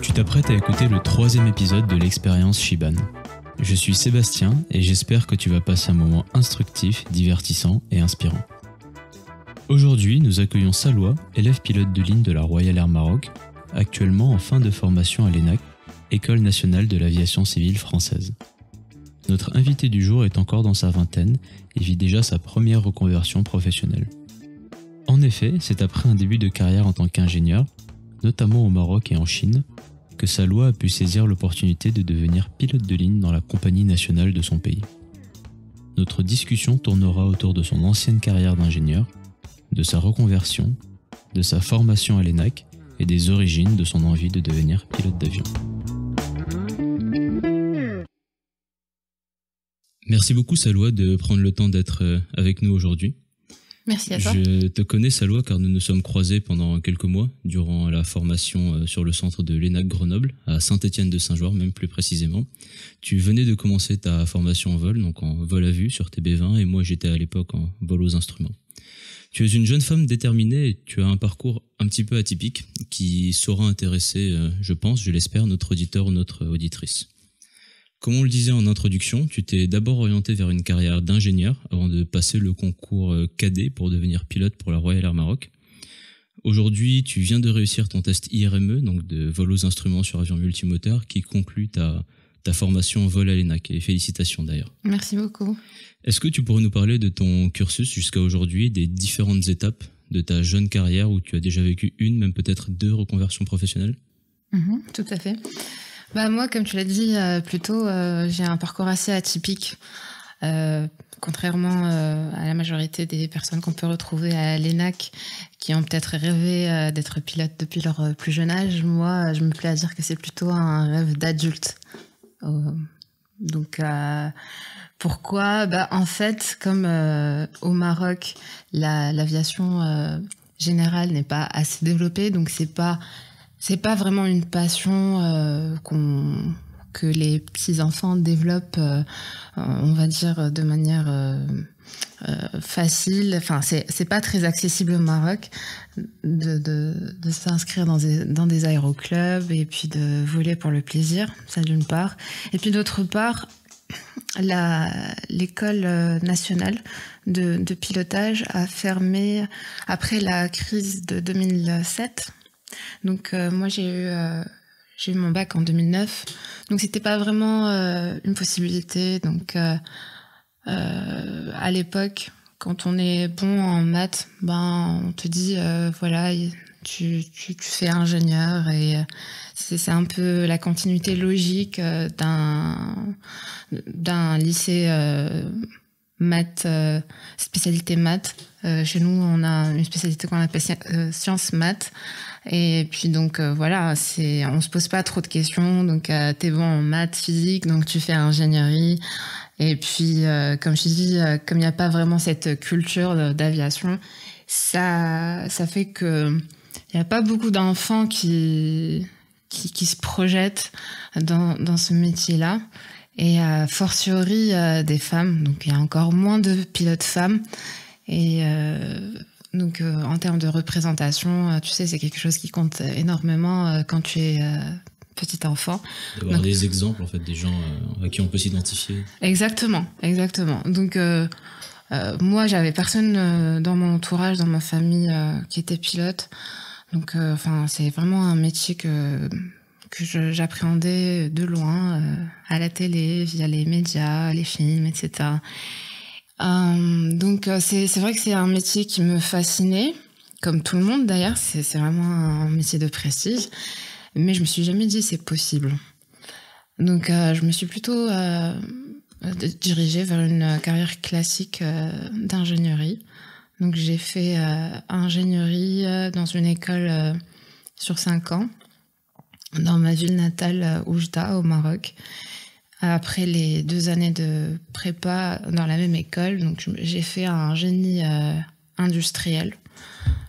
Tu t'apprêtes à écouter le troisième épisode de l'expérience Shiban. Je suis Sébastien et j'espère que tu vas passer un moment instructif, divertissant et inspirant. Aujourd'hui, nous accueillons Salwa, élève pilote de ligne de la Royal Air Maroc, actuellement en fin de formation à l'ENAC, École nationale de l'aviation civile française. Notre invité du jour est encore dans sa vingtaine et vit déjà sa première reconversion professionnelle. En effet, c'est après un début de carrière en tant qu'ingénieur, notamment au Maroc et en Chine, que sa loi a pu saisir l'opportunité de devenir pilote de ligne dans la compagnie nationale de son pays. Notre discussion tournera autour de son ancienne carrière d'ingénieur, de sa reconversion, de sa formation à l'ENAC et des origines de son envie de devenir pilote d'avion. Merci beaucoup Salwa de prendre le temps d'être euh, avec nous aujourd'hui. Merci à toi. Je te connais Salwa car nous nous sommes croisés pendant quelques mois durant la formation euh, sur le centre de l'ENAC Grenoble à Saint-Étienne-de-Saint-Joire même plus précisément. Tu venais de commencer ta formation en vol donc en vol à vue sur TB20 et moi j'étais à l'époque en vol aux instruments. Tu es une jeune femme déterminée et tu as un parcours un petit peu atypique qui saura intéresser, euh, je pense, je l'espère, notre auditeur ou notre auditrice. Comme on le disait en introduction, tu t'es d'abord orienté vers une carrière d'ingénieur avant de passer le concours euh, cadet pour devenir pilote pour la Royal Air Maroc. Aujourd'hui, tu viens de réussir ton test IRME, donc de vol aux instruments sur avion multimoteur, qui conclut ta ta formation en vol à l'ENAC. Et félicitations d'ailleurs. Merci beaucoup. Est-ce que tu pourrais nous parler de ton cursus jusqu'à aujourd'hui, des différentes étapes de ta jeune carrière où tu as déjà vécu une, même peut-être deux reconversions professionnelles mhm, Tout à fait. Bah, moi, comme tu l'as dit euh, plus tôt, euh, j'ai un parcours assez atypique. Euh, contrairement à la majorité des personnes qu'on peut retrouver à l'ENAC, qui ont peut-être rêvé d'être pilote depuis leur plus jeune âge, moi, je me plais à dire que c'est plutôt un rêve d'adulte. Euh, donc euh, pourquoi bah, En fait, comme euh, au Maroc, l'aviation générale n'est pas assez développée, donc c'est pas c'est pas vraiment une passion qu'on que les petits enfants développent, on va dire de manière euh, facile, enfin c'est pas très accessible au Maroc de, s'inscrire dans des, dans des aéroclubs et puis de voler pour le plaisir, ça d'une part. Et puis d'autre part, l'école euh, nationale de, pilotage a fermé après la crise de 2007. Donc euh, moi j'ai eu, eu mon bac en 2009, donc c'était pas vraiment une possibilité. Donc euh, à l'époque, quand on est bon en maths, ben, on te dit, euh, voilà, tu, tu, tu, fais ingénieur et euh, c'est un peu la continuité logique euh, d'un d'un lycée maths, spécialité maths. chez nous, on a une spécialité qu'on appelle sciences maths. Et puis donc voilà, c'est on se pose pas trop de questions. Donc euh, t'es bon en maths, physique, donc tu fais ingénierie. Et puis, euh, comme je dis, euh, comme il n'y a pas vraiment cette culture d'aviation, ça, ça fait que il n'y a pas beaucoup d'enfants qui, qui, se projettent dans, dans ce métier-là. Et a fortiori euh, des femmes. Donc, il y a encore moins de pilotes femmes. Et donc, en termes de représentation, tu sais, c'est quelque chose qui compte énormément quand tu es petit enfant. D'avoir des exemples en fait des gens euh, à qui on peut s'identifier. Exactement, exactement. Donc euh, euh, moi j'avais personne dans mon entourage, dans ma famille qui était pilote. Donc enfin c'est vraiment un métier que que j'appréhendais de loin à la télé, via les médias, les films, etc. donc c'est vrai que c'est un métier qui me fascinait, comme tout le monde d'ailleurs. C'est vraiment un métier de prestige mais je me suis jamais dit c'est possible. Donc euh, je me suis plutôt euh, dirigée vers une carrière classique euh, d'ingénierie. Donc j'ai fait ingénierie dans une école sur cinq ans, dans ma ville natale Oujda au Maroc. Après les deux années de prépa dans la même école, donc j'ai fait un génie industriel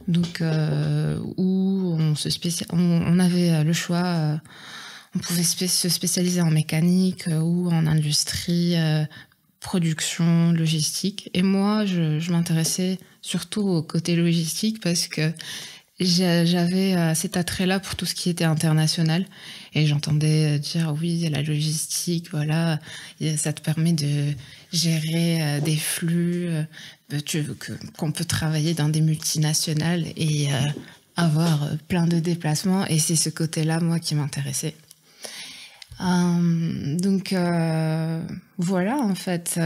donc, euh, où on, avait euh, le choix, euh, on pouvait se spécialiser en mécanique ou en industrie, production, logistique. Et moi, je, je m'intéressais surtout au côté logistique parce que j'avais cet attrait-là pour tout ce qui était international. Et j'entendais dire, oui, la logistique, voilà, ça te permet de gérer euh, des flux, euh, bah, qu'on peut travailler dans des multinationales et euh, avoir plein de déplacements. Et c'est ce côté-là, moi, qui m'intéressait. donc voilà, en fait,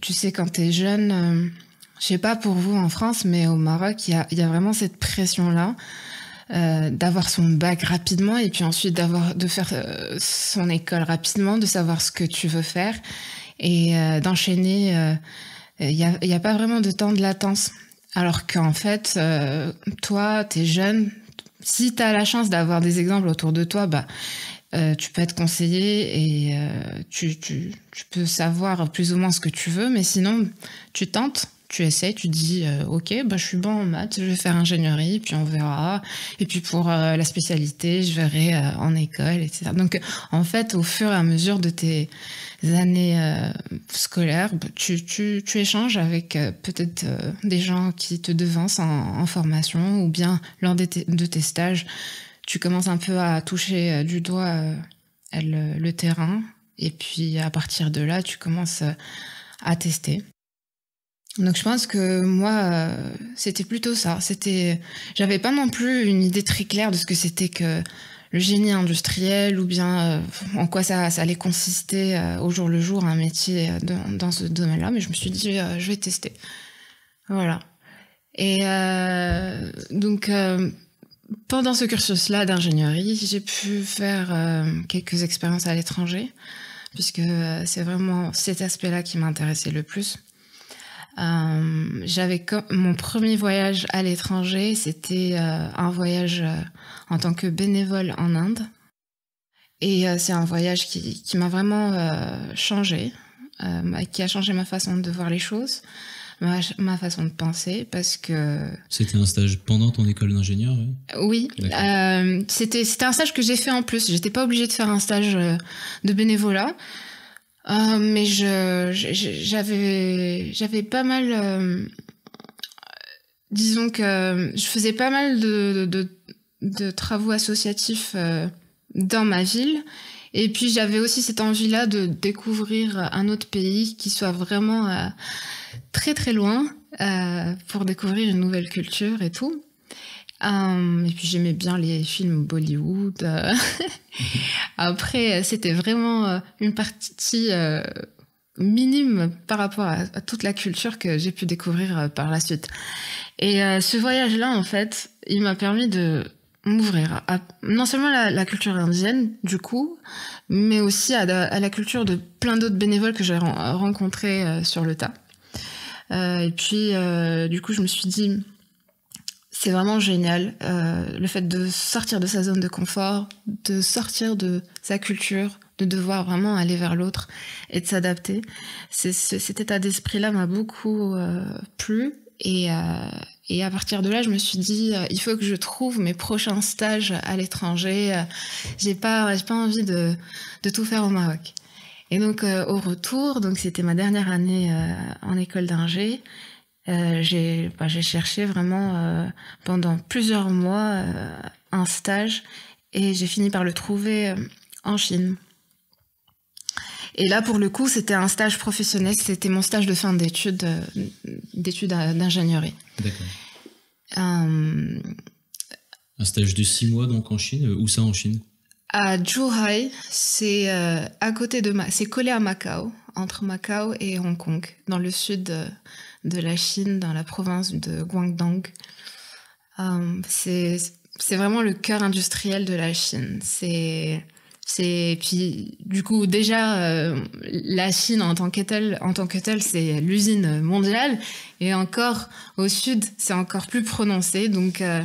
tu sais, quand tu es jeune, je sais pas pour vous en France, mais au Maroc, il y, y a, vraiment cette pression-là. d'avoir son bac rapidement et puis ensuite d'avoir de faire son école rapidement de savoir ce que tu veux faire et euh, d'enchaîner. Euh, il n'y a, a, pas vraiment de temps de latence. Alors qu'en fait, euh, toi, tu es jeune, si tu as la chance d'avoir des exemples autour de toi, bah, tu peux être conseillé et tu, tu, peux savoir plus ou moins ce que tu veux, mais sinon, tu tentes, tu essayes, tu dis Ok, bah, je suis bon en maths, je vais faire ingénierie, puis on verra. Et puis pour la spécialité, je verrai en école, etc. Donc en fait, au fur et à mesure de tes, années euh, scolaires, bah, tu, tu, échanges avec euh, peut-être euh, des gens qui te devancent en, formation ou bien lors de, tes stages, tu commences un peu à toucher du doigt le, le, terrain et puis à partir de là, tu commences à tester. Donc je pense que moi, c'était plutôt ça. C'était, j'avais pas non plus une idée très claire de ce que c'était que le génie industriel ou bien euh, en quoi ça, allait consister euh, au jour le jour un métier euh, dans, ce domaine-là. Mais je me suis dit, je vais tester. Voilà. Et donc pendant ce cursus-là d'ingénierie, j'ai pu faire quelques expériences à l'étranger, puisque c'est vraiment cet aspect-là qui m'intéressait le plus. Euh, j'avais mon premier voyage à l'étranger, c'était euh, un voyage euh, en tant que bénévole en Inde. Et c'est un voyage qui, m'a vraiment changé, qui a changé ma façon de voir les choses, ma, façon de penser, parce que... C'était un stage pendant ton école d'ingénieur Oui, oui c'était un stage que j'ai fait en plus. J'étais pas obligée de faire un stage de bénévolat. Euh, mais je, j'avais, j'avais pas mal. Euh, disons que je faisais pas mal de, de, travaux associatifs euh, dans ma ville. Et puis j'avais aussi cette envie-là de découvrir un autre pays qui soit vraiment très très loin pour découvrir une nouvelle culture et tout. Euh, et puis j'aimais bien les films Bollywood. Euh, après, c'était vraiment euh, une partie minime par rapport à, toute la culture que j'ai pu découvrir par la suite. Et ce voyage-là, en fait, il m'a permis de m'ouvrir à, non seulement la, la, culture indienne, du coup, mais aussi à, à la culture de plein d'autres bénévoles que j'ai rencontrés sur le tas. et puis, du coup, je me suis dit c'est vraiment génial. Euh, le fait de sortir de sa zone de confort, de sortir de sa culture, de devoir vraiment aller vers l'autre et de s'adapter. Cet état d'esprit-là m'a beaucoup euh, plu. Et, euh, et, à partir de là, je me suis dit, il faut que je trouve mes prochains stages à l'étranger. j'ai pas, pas envie de, de tout faire au Maroc. Et donc au retour, donc c'était ma dernière année en école d'ingé, euh, bah, j'ai cherché vraiment euh, pendant plusieurs mois euh, un stage et j'ai fini par le trouver en Chine. Et là, pour le coup, c'était un stage professionnel, c'était mon stage de fin d'études, d'études d'ingénierie. D'accord. Un stage de six mois donc en Chine, où ça en Chine À Zhuhai, c'est à côté de, c'est collé à Macao, entre Macao et Hong Kong, dans le sud de la Chine dans la province de Guangdong. Euh, c'est vraiment le cœur industriel de la Chine. C'est c'est puis du coup déjà euh, la Chine en tant que telle en tant que telle c'est l'usine mondiale et encore au sud c'est encore plus prononcé donc euh,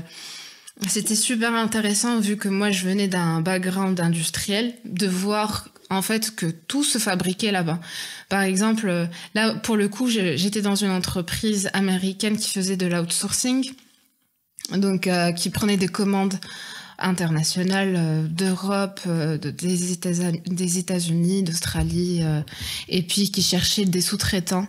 c'était super intéressant vu que moi je venais d'un background industriel de voir en fait que tout se fabriquait là-bas. Par exemple, là pour le coup, j'étais dans une entreprise américaine qui faisait de l'outsourcing, donc euh, qui prenait des commandes internationales euh, d'Europe, euh, des États-Unis, d'Australie, et puis qui cherchait des sous-traitants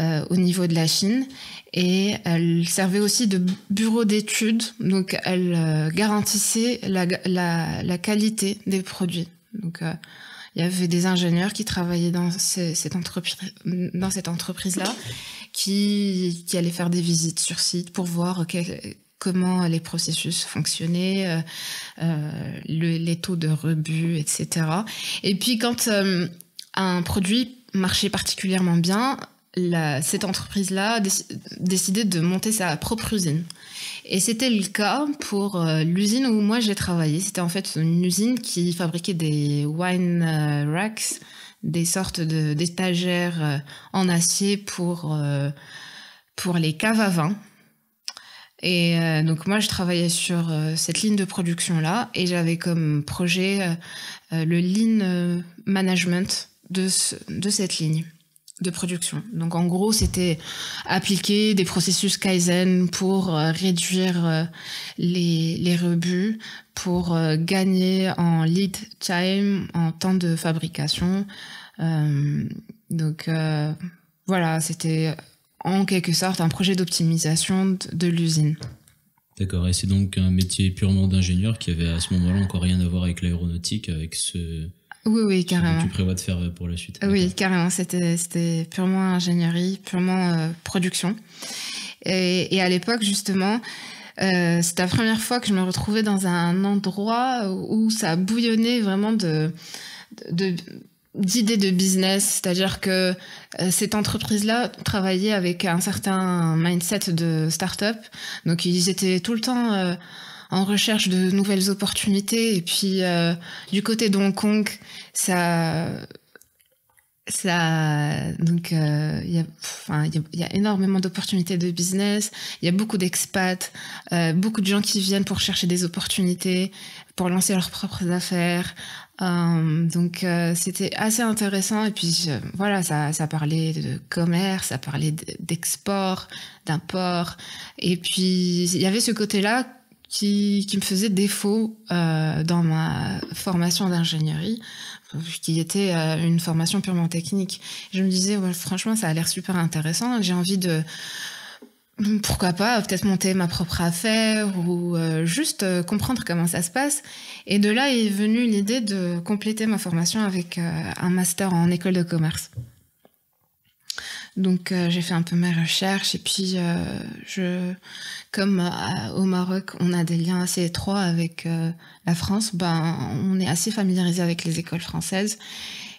euh, au niveau de la Chine. Et elle servait aussi de bureau d'études, donc elle euh, garantissait la, la, qualité des produits. Donc euh, il y avait des ingénieurs qui travaillaient dans, cette, entreprise, dans cette entreprise-là, qui, qui allaient faire des visites sur site pour voir comment les processus fonctionnaient, les taux de rebut, etc. Et puis quand un produit marchait particulièrement bien, cette entreprise-là a décidé de monter sa propre usine. Et c'était le cas pour euh, l'usine où moi j'ai travaillé. C'était en fait une usine qui fabriquait des wine euh, racks, des sortes d'étagères de, euh, en acier pour, pour les caves à vin. Et donc moi je travaillais sur cette ligne de production-là et j'avais comme projet le lean management de cette ligne production. Donc en gros, c'était appliquer des processus Kaizen pour euh, réduire euh, les, les rebuts, pour euh, gagner en lead time, en temps de fabrication. donc voilà, c'était en quelque sorte un projet d'optimisation de, de l'usine. D'accord, et c'est donc un métier purement d'ingénieur qui avait à ce moment-là encore rien à voir avec l'aéronautique, avec ce, oui, oui, carrément. Tu prévois de faire euh, pour la suite. Oui, carrément. C'était, purement ingénierie, purement euh, production. Et, à l'époque, justement, euh, c'était la première fois que je me retrouvais dans un endroit où ça bouillonnait vraiment de, d'idées de business, c'est-à-dire que cette entreprise-là travaillait avec un certain mindset de start-up. Donc ils étaient tout le temps en recherche de nouvelles opportunités. Et puis, euh, du côté de Hong Kong, ça, ça, donc, euh, il y, a, énormément d'opportunités de business. Il y a beaucoup d'expats, euh, beaucoup de gens qui viennent pour chercher des opportunités, pour lancer leurs propres affaires. donc, c'était assez intéressant. Et puis, voilà, ça, ça parlait de commerce, ça parlait d'export, d'import. Et puis, il y avait ce côté-là qui, me faisait défaut euh, dans ma formation d'ingénierie, qui était euh, une formation purement technique. Je me disais, franchement, ça a l'air super intéressant, j'ai envie de pourquoi pas peut-être monter ma propre affaire ou euh, juste comprendre comment ça se passe. Et de là est venue l'idée de compléter ma formation avec un master en école de commerce. Donc euh, j'ai fait un peu mes recherches et puis euh, je, comme euh, au Maroc on a des liens assez étroits avec la France, ben on est assez familiarisé avec les écoles françaises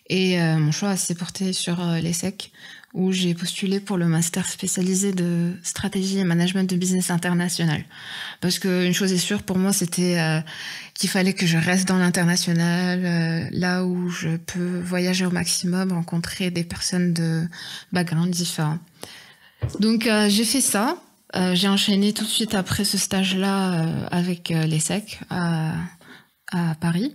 et mon choix s'est porté sur l'ESSEC où j'ai postulé pour le master spécialisé de stratégie et management de business international. Parce qu'une chose est sûre, pour moi, c'était euh, qu'il fallait que je reste dans l'international, euh, là où je peux voyager au maximum, rencontrer des personnes de backgrounds différents. Donc euh, j'ai fait ça. j'ai enchaîné tout de suite après ce stage-là avec l'ESSEC à Paris.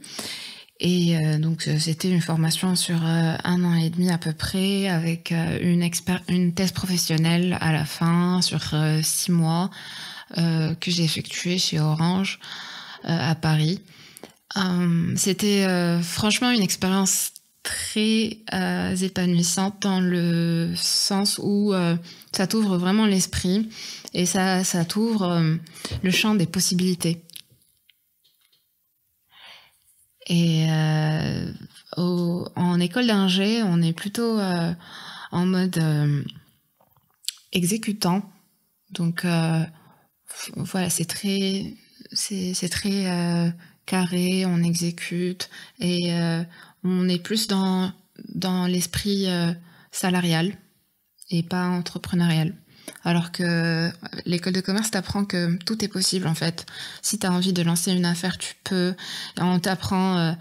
Et euh, donc euh, c'était une formation sur euh, un an et demi à peu près, avec une, une thèse professionnelle à la fin sur six mois que j'ai effectuée chez Orange à Paris. c'était franchement une expérience très épanouissante dans le sens où ça t'ouvre vraiment l'esprit et ça, ça t'ouvre le champ des possibilités. Et euh, en école d'ingé, on est plutôt euh, en mode euh, exécutant. Donc voilà, c'est très, c'est, très carré, on exécute et on est plus dans, dans l'esprit salarial et pas entrepreneurial. Alors que euh, l'école de commerce t'apprend que tout est possible en fait. Si tu as envie de lancer une affaire, tu peux. On t'apprend euh,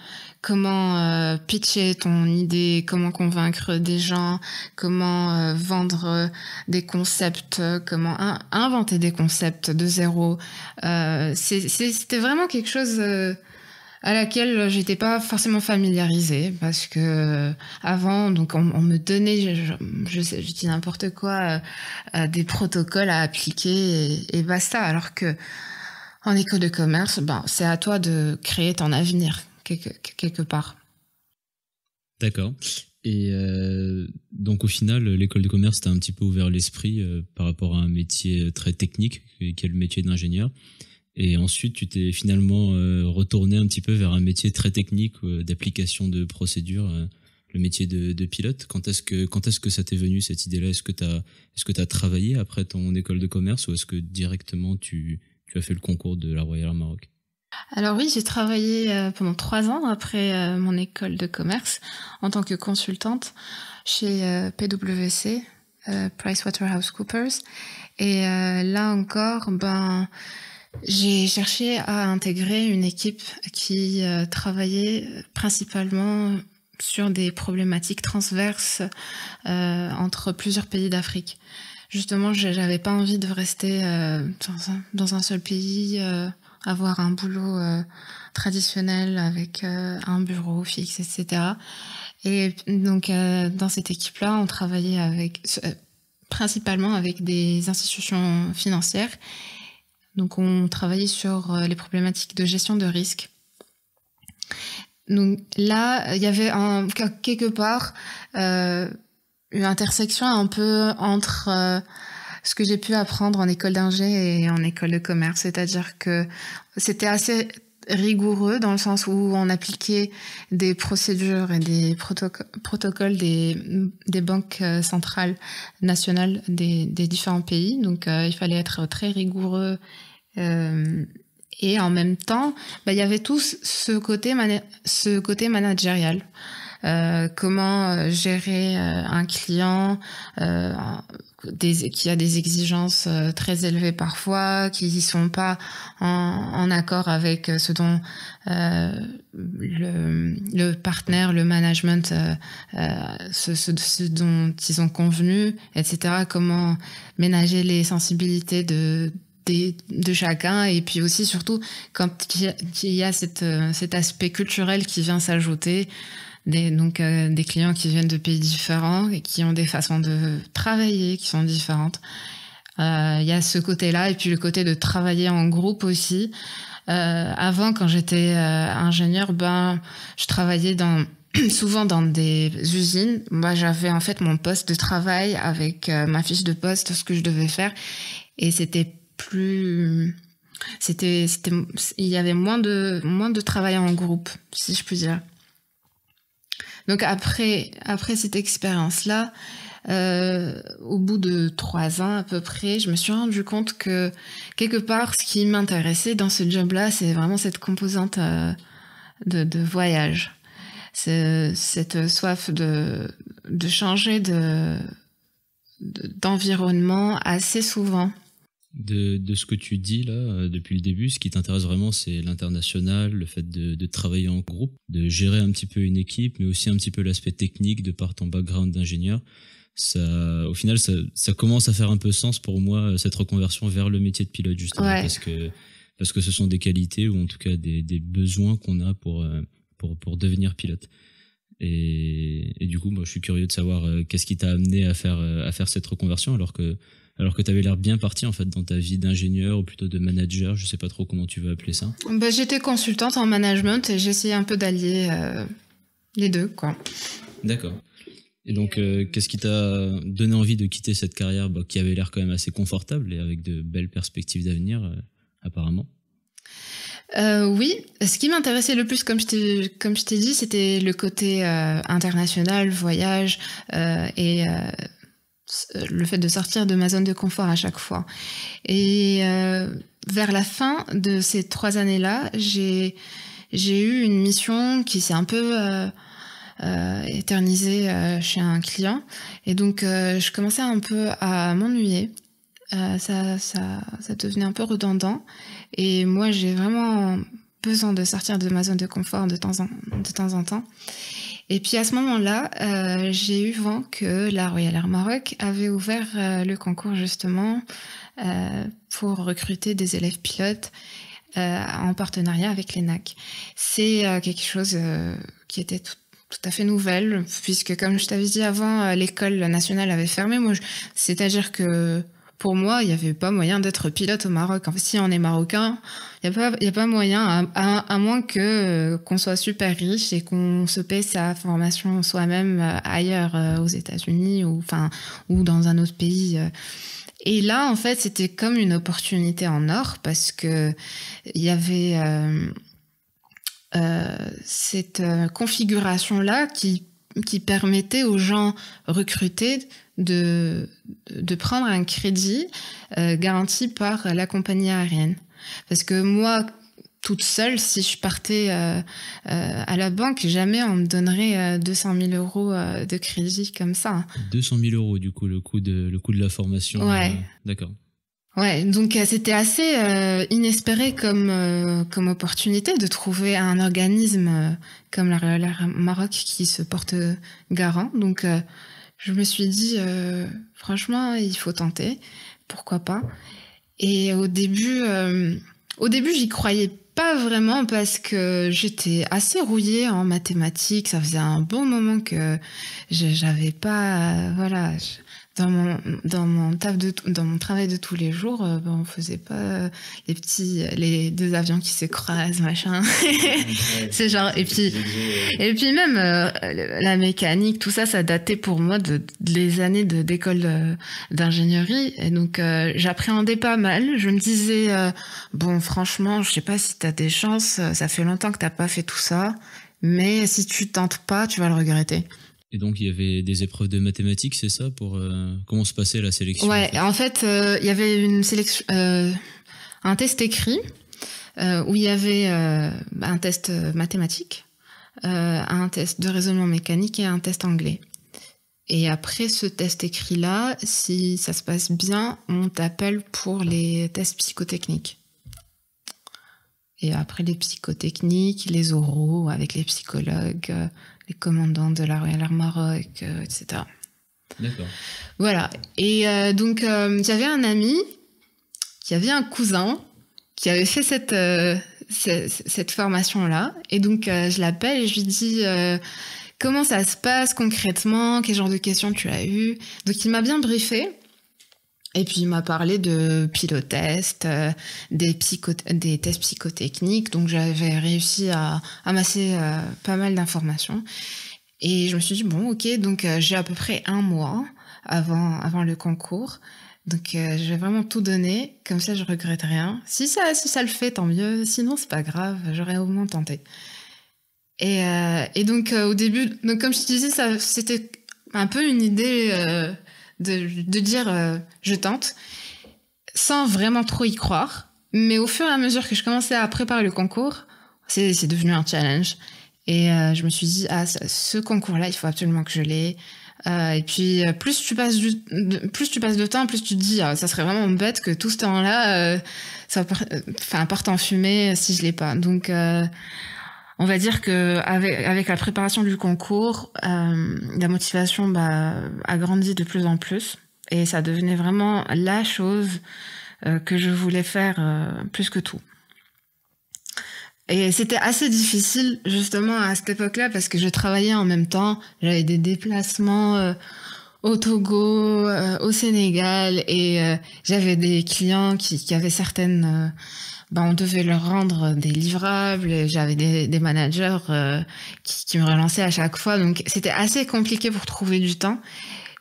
comment euh, pitcher ton idée, comment convaincre des gens, comment vendre des concepts, comment inventer des concepts de zéro. C'était vraiment quelque chose à laquelle j'étais pas forcément familiarisée parce que euh, avant donc on, me donnait je, dis n'importe quoi euh, des protocoles à appliquer et, basta alors que en école de commerce ben c'est à toi de créer ton avenir quelque, part d'accord et euh, donc au final l'école de commerce t'a un petit peu ouvert l'esprit par rapport à un métier très technique qui est le métier d'ingénieur et ensuite, tu t'es finalement euh, retourné un petit peu vers un métier très technique euh, d'application de procédures, euh, le métier de, pilote. Quand est-ce que quand est-ce que ça t'est venu cette idée-là Est-ce que tu as est-ce que travaillé après ton école de commerce ou est-ce que directement tu, tu as fait le concours de la Royal Maroc alors oui, j'ai travaillé pendant trois ans après mon école de commerce en tant que consultante chez PwC, PricewaterhouseCoopers. Et là encore, ben, j'ai cherché à intégrer une équipe qui euh, travaillait principalement sur des problématiques transverses euh, entre plusieurs pays d'Afrique. Justement, j'avais pas envie de rester euh, dans, un, seul pays, avoir un boulot traditionnel avec un bureau fixe, etc. Et donc, dans cette équipe-là, on travaillait avec, principalement avec des institutions financières donc on travaillait sur euh, les problématiques de gestion de risque. Donc là, il y avait quelque part euh, une intersection un peu entre euh, ce que j'ai pu apprendre en école d'ingé et en école de commerce, c'est-à-dire que c'était assez rigoureux dans le sens où on appliquait des procédures et des protocoles des, banques centrales nationales des, différents pays. Donc il fallait être très rigoureux euh, et en même temps, bah, il y avait tous ce côté, ce côté managérial. Euh, comment euh, gérer un client euh, des, qui a des exigences très élevées parfois, qui ne sont pas en, accord avec ce dont euh, le, partenaire, le management, ce, dont ils ont convenu, etc. Comment ménager les sensibilités de de chacun et puis aussi surtout quand il y, a, euh, cet aspect culturel qui vient s'ajouter des, donc euh, des clients qui viennent de pays différents et qui ont des façons de travailler qui sont différentes euh, il y a ce côté là et puis le côté de travailler en groupe aussi avant quand j'étais ingénieur ben je travaillais dans souvent dans des usines. Moi, j'avais en fait mon poste de travail avec ma fiche de poste, ce que je devais faire. Et c'était plus c'était c'était il y avait moins de moins de travail en groupe si je puis dire donc après après cette expérience là euh, au bout de trois ans à peu près je me suis rendu compte que quelque part ce qui m'intéressait dans ce job là c'est vraiment cette composante euh, de, de, voyage cette soif de de changer de d'environnement assez souvent de, ce que tu dis là euh, depuis le début, ce qui t'intéresse vraiment, c'est l'international, le fait de, travailler en groupe, de gérer un petit peu une équipe, mais aussi un petit peu l'aspect technique de par ton background d'ingénieur. Ça, au final, ça, commence à faire un peu sens pour moi euh, cette reconversion vers le métier de pilote justement, parce que parce que ce sont des qualités ou en tout cas des, besoins qu'on a pour, euh, pour devenir pilote. Et, du coup, moi, je suis curieux de savoir qu'est-ce qui t'a amené à faire à faire cette reconversion alors que alors que tu avais l'air bien parti en fait dans ta vie d'ingénieur ou plutôt de manager, je sais pas trop comment tu veux appeler ça. Bah, j'étais consultante en management et j'essayais un peu d'allier euh, les deux quoi. D'accord. Et donc, euh, qu'est-ce qui t'a donné envie de quitter cette carrière bah, qui avait l'air quand même assez confortable et avec de belles perspectives d'avenir, euh, apparemment Oui, ce qui m'intéressait le plus, comme je t'ai, comme je t'ai dit, c'était le côté international, voyage et euh, le fait de sortir de ma zone de confort à chaque fois. Et euh, vers la fin de ces trois années-là, j'ai eu une mission qui s'est un peu euh, éternisée chez un client, et donc je commençais un peu à m'ennuyer. ça, devenait un peu redondant, et moi j'ai vraiment besoin de sortir de ma zone de confort de temps de temps, en temps. Et puis à ce moment-là, euh, j'ai eu vent que la Royal Air Maroc avait ouvert euh, le concours justement euh, pour recruter des élèves pilotes en partenariat avec l'ENAC. C'est quelque chose qui était tout, à fait nouvelle puisque comme je t'avais dit avant, l'école nationale avait fermé. c'est-à-dire que pour moi, il n'y avait pas moyen d'être pilote au Maroc. si on est marocain, il n'y a, pas moyen, à, moins que euh, qu'on soit super riche et qu'on se paie sa formation soi-même euh, ailleurs, euh, aux États-Unis ou, enfin, ou dans un autre pays. Et là, en fait, c'était comme une opportunité en or parce que il y avait cette configuration-là qui qui permettait aux gens recrutés de, de prendre un crédit euh, garanti par la compagnie aérienne. Parce que moi, toute seule, si je partais euh, euh, à la banque, jamais on me donnerait 200 000 euros de crédit comme ça. 200 000 euros, du coup, le coût de, le coût de la formation. Ouais. D'accord. Ouais, donc euh, c'était assez euh, inespéré comme euh, comme opportunité de trouver un organisme comme la Maroc qui se porte garant. Donc je me suis dit franchement, il faut tenter, pourquoi pas. Et au début au début, j'y croyais pas vraiment parce que j'étais assez rouillée en mathématiques, ça faisait un bon moment que j'avais pas voilà, dans mon, dans mon, dans mon travail de tous les jours, euh, ben, on faisait pas euh, les petits, les deux avions qui s'écrasent, machin. c'est genre, et puis, et puis même euh, la mécanique, tout ça, ça datait pour moi de, les années de, d'école d'ingénierie. Et donc, j'appréhendais pas mal. Je me disais, bon, franchement, je sais pas si tu as des chances, ça fait longtemps que t'as pas fait tout ça. Mais si tu tentes pas, tu vas le regretter. Et donc, il y avait des épreuves de mathématiques, c'est ça pour euh, Comment se passait la sélection Ouais, en fait, euh, il y avait une sélection, euh, un test écrit où il y avait un test mathématique, un test de raisonnement mécanique et un test anglais. Et après ce test écrit-là, si ça se passe bien, on t'appelle pour les tests psychotechniques. Et après les psychotechniques, les oraux avec les psychologues, les commandants de la Royal Air Maroc, etc. D'accord. Voilà. Et euh, donc, euh, j'avais un ami qui avait un cousin qui avait fait cette, euh, cette, formation-là. Et donc, je l'appelle et je lui dis comment ça se passe concrètement, quel genre de questions tu as eu. Donc, il m'a bien briefé. Et puis il m'a parlé de pilotest, euh, des, des tests psychotechniques. Donc j'avais réussi à amasser euh, pas mal d'informations. Et je me suis dit, bon, ok, donc euh, j'ai à peu près un mois avant, avant le concours. Donc je vais vraiment tout donner, comme ça je regrette rien. Si ça, si ça le fait, tant mieux. Sinon, c'est pas grave, j'aurais au moins tenté. Et, et donc au début, donc, comme je te disais, c'était un peu une idée de, dire euh, je tente, sans vraiment trop y croire. Mais au fur et à mesure que je commençais à préparer le concours, c'est, c'est devenu un challenge. Et euh, je me suis dit, ah, ce concours-là, il faut absolument que je l'ai. Euh, et puis, plus tu, passes plus tu passes de temps, plus tu te dis, ah, ça serait vraiment bête que tout ce temps-là, ça part, enfin, parte en fumée si je l'ai pas. Donc, on va dire que avec, la préparation du concours, euh, la motivation bah, a grandi de plus en plus et ça devenait vraiment la chose euh, que je voulais faire euh, plus que tout. Et c'était assez difficile justement à cette époque-là parce que je travaillais en même temps, j'avais des déplacements au Togo, au Sénégal et j'avais des clients qui, qui avaient certaines ben, on devait leur rendre des livrables. J'avais des, des, managers euh, qui, me relançaient à chaque fois. Donc, c'était assez compliqué pour trouver du temps.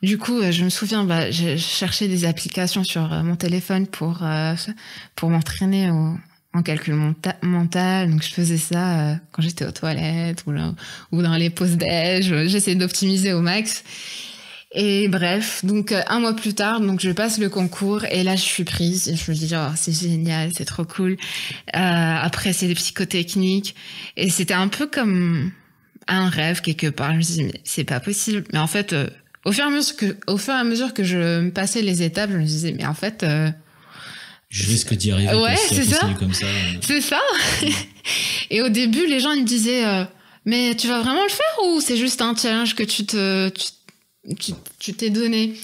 Du coup, euh, je me souviens, ben je cherchais des applications sur euh, mon téléphone pour, pour m'entraîner en calcul mental. Donc, je faisais ça quand j'étais aux toilettes ou, là, ou dans les pauses déj. J'essayais d'optimiser au max. Et bref, donc euh, un mois plus tard, donc je passe le concours et là je suis prise. Et je me dis genre oh, c'est génial, c'est trop cool. Euh, après c'est des psychotechniques et c'était un peu comme un rêve quelque part. Je me dis mais c'est pas possible. Mais en fait, euh, au, fur et à mesure que, au fur et à mesure que je passais les étapes, je me disais mais en fait. je risque d'y arriver. Ouais, c'est ça. C'est ça. et au début, les gens ils me disaient mais tu vas vraiment le faire ou c'est juste un challenge que tu te tu, t'es donné.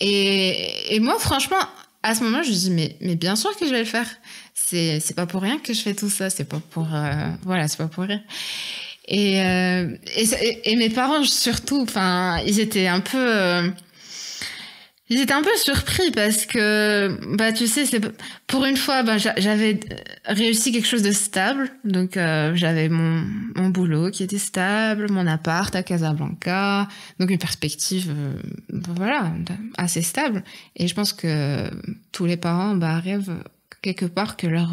Et, et, moi, franchement, à ce moment, je me dis, mais, mais bien sûr que je vais le faire. C'est, c'est pas pour rien que je fais tout ça. C'est pas pour, euh, voilà, c'est pas pour rien. Et, euh, et, et, mes parents, surtout, ils étaient un peu, euh, J'étais un peu surpris parce que, bah, tu sais, c'est pour une fois, bah, j'avais euh, réussi quelque chose de stable. Donc, euh, j'avais mon, mon boulot qui était stable, mon appart à Casablanca, donc une perspective, euh, voilà, assez stable. Et je pense que tous les parents, bah, rêvent quelque part que leur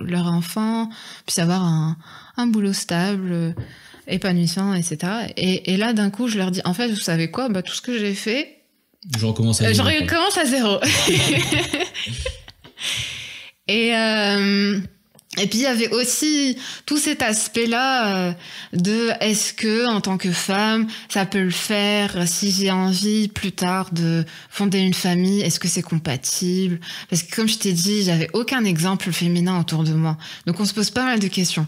leur enfant puisse avoir un, un boulot stable, épanouissant, etc. Et, et là, d'un coup, je leur dis, en fait, vous savez quoi Bah, tout ce que j'ai fait je recommence à euh, zéro. à et, euh, et puis il y avait aussi tout cet aspect-là euh, de est-ce que en tant que femme, ça peut le faire si j'ai envie plus tard de fonder une famille, est-ce que c'est compatible Parce que comme je t'ai dit, j'avais aucun exemple féminin autour de moi. Donc on se pose pas mal de questions.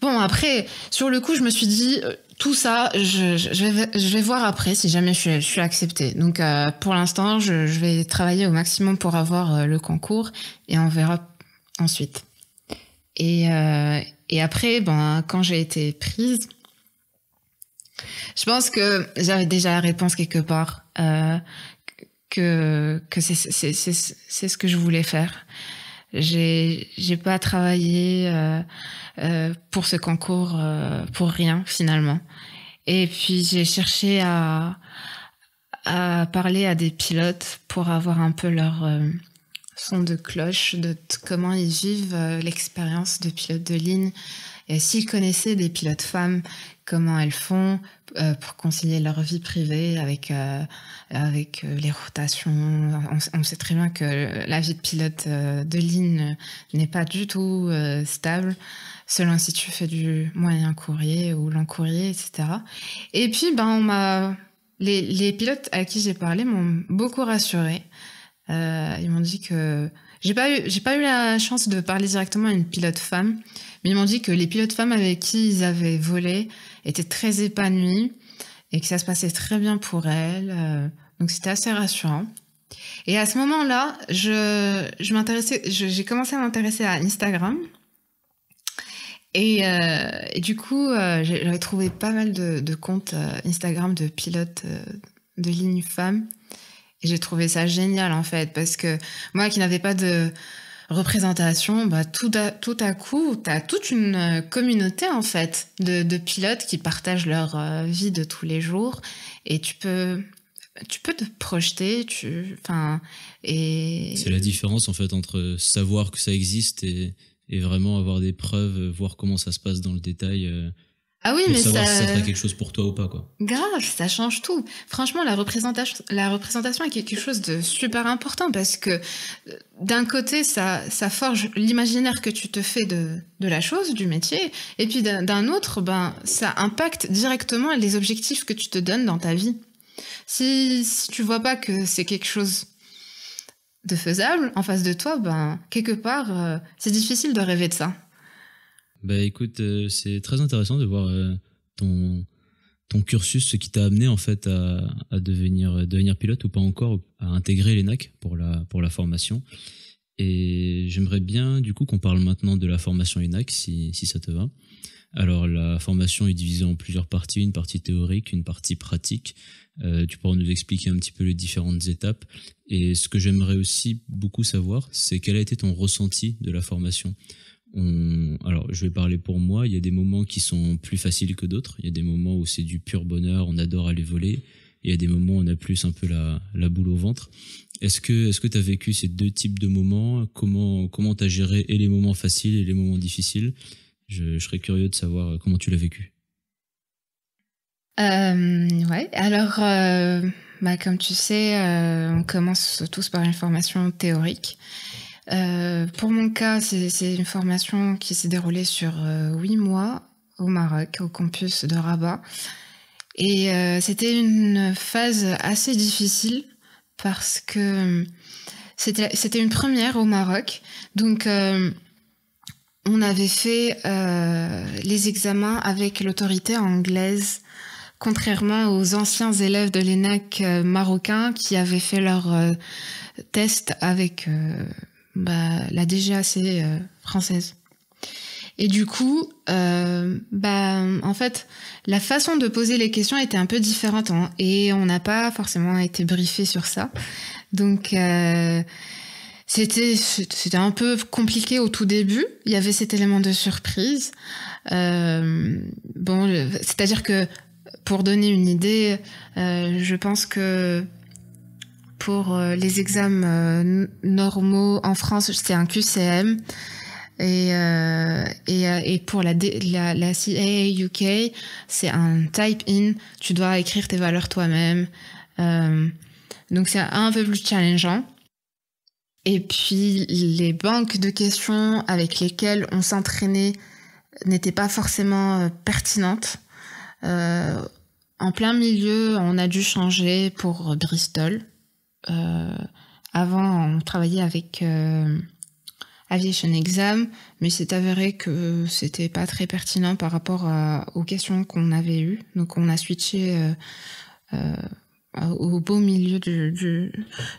Bon, après sur le coup, je me suis dit tout ça, je, je, vais, voir après si jamais je, suis acceptée. Donc euh, pour l'instant, je, vais travailler au maximum pour avoir euh, le concours et on verra ensuite. Euh, et, après, ben, quand j'ai été prise, je pense que j'avais déjà la réponse quelque part, que, que c'est ce que je voulais faire. J'ai j'ai pas travaillé euh, euh, pour ce concours euh, pour rien finalement. Et puis j'ai cherché à à parler à des pilotes pour avoir un peu leur son de cloche de comment ils vivent l'expérience de pilote de ligne et s'ils connaissaient des pilotes femmes comment elles font euh, pour concilier leur vie privée avec, euh, euh, les rotations. On, sait très bien que la vie de pilote de ligne n'est pas du tout stable, selon si tu fais du moyen courrier ou long courrier, etc. Et puis, ben, les, pilotes à qui j'ai parlé m'ont beaucoup rassuré. ils m'ont dit que j'ai pas j'ai pas eu la chance de parler directement à une pilote femme, mais ils m'ont dit que les pilotes femmes avec qui ils avaient volé, était très épanouie et que ça se passait très bien pour elle. Euh, donc c'était assez rassurant. Et à ce moment-là, je, m'intéressais, j'ai commencé à m'intéresser à Instagram. Et, euh, du coup, euh, j'avais trouvé pas mal de, comptes Instagram de pilotes de ligne femme. Et j'ai trouvé ça génial en fait, parce que moi qui n'avais pas de, représentation, bah, tout, à, tout à coup, tu as toute une euh, communauté en fait de, pilotes qui partagent leur euh, vie de tous les jours et tu peux tu peux te projeter, tu et c'est la différence en fait entre savoir que ça existe et, vraiment avoir des preuves, voir comment ça se passe dans le détail. Euh, ah oui, mais savoir ça... si ça quelque chose pour toi ou pas, quoi. Grave, ça change tout. Franchement, la représentation, la représentation est quelque chose de super important parce que euh, d'un côté, ça, ça forge l'imaginaire que tu te fais de, la chose, du métier, et puis d'un autre, ben, ça impacte directement les objectifs que tu te donnes dans ta vie. Si, tu vois pas que c'est quelque chose de faisable en face de toi, ben, quelque part, euh, c'est difficile de rêver de ça. Bah, écoute, euh, c'est très intéressant de voir euh, ton, cursus, ce qui t'a amené en fait à, euh, devenir, pilote ou pas encore, à intégrer l'ENAC pour la, formation. Et j'aimerais bien du coup qu'on parle maintenant de la formation ENAC, si, ça te va. Alors la formation est divisée en plusieurs parties, une partie théorique, une partie pratique. tu pourras nous expliquer un petit peu les différentes étapes. Et ce que j'aimerais aussi beaucoup savoir, c'est quel a été ton ressenti de la formation alors je vais parler pour moi, il y a des moments qui sont plus faciles que d'autres, il y a des moments où c'est du pur bonheur, on adore aller voler, il y a des moments où on a plus un peu la, boule au ventre. Est-ce que est tu as vécu ces deux types de moments Comment comment tu as géré et les moments faciles et les moments difficiles je, serais curieux de savoir euh, comment tu l'as vécu. Euh, ouais, alors euh, bah, comme tu sais, on commence tous par une formation théorique. Euh, pour mon cas, c'est une formation qui s'est déroulée sur euh, huit mois au Maroc, au campus de Rabat. Et euh, c'était une phase assez difficile parce que c'était une première au Maroc. Donc, on avait fait les examens avec l'autorité anglaise, contrairement aux anciens élèves de l'ENAC marocains qui avaient fait leurs tests avec bah, la DGAC euh, française. Et du coup, euh, bah, en fait, la façon de poser les questions était un peu différente hein, et on n'a pas forcément été briefé sur ça. Donc, euh, c'était c'était un peu compliqué au tout début. Il y avait cet élément de surprise. bon, c'est-à-dire que pour donner une idée, je pense que pour euh, les examens euh, normaux en France, c'est un QCM. Et, euh, et, pour la, la, UK, c'est un type-in. Tu dois écrire tes valeurs toi-même. donc c'est un peu plus challengeant. Et puis les banques de questions avec lesquelles on s'entraînait n'étaient pas forcément pertinentes. en plein milieu, on a dû changer pour Bristol. Euh, avant, on travaillait avec euh, Aviation Exam, mais c'est avéré que c'était pas très pertinent par rapport aux questions qu'on avait eues. Donc on a switché euh, au beau milieu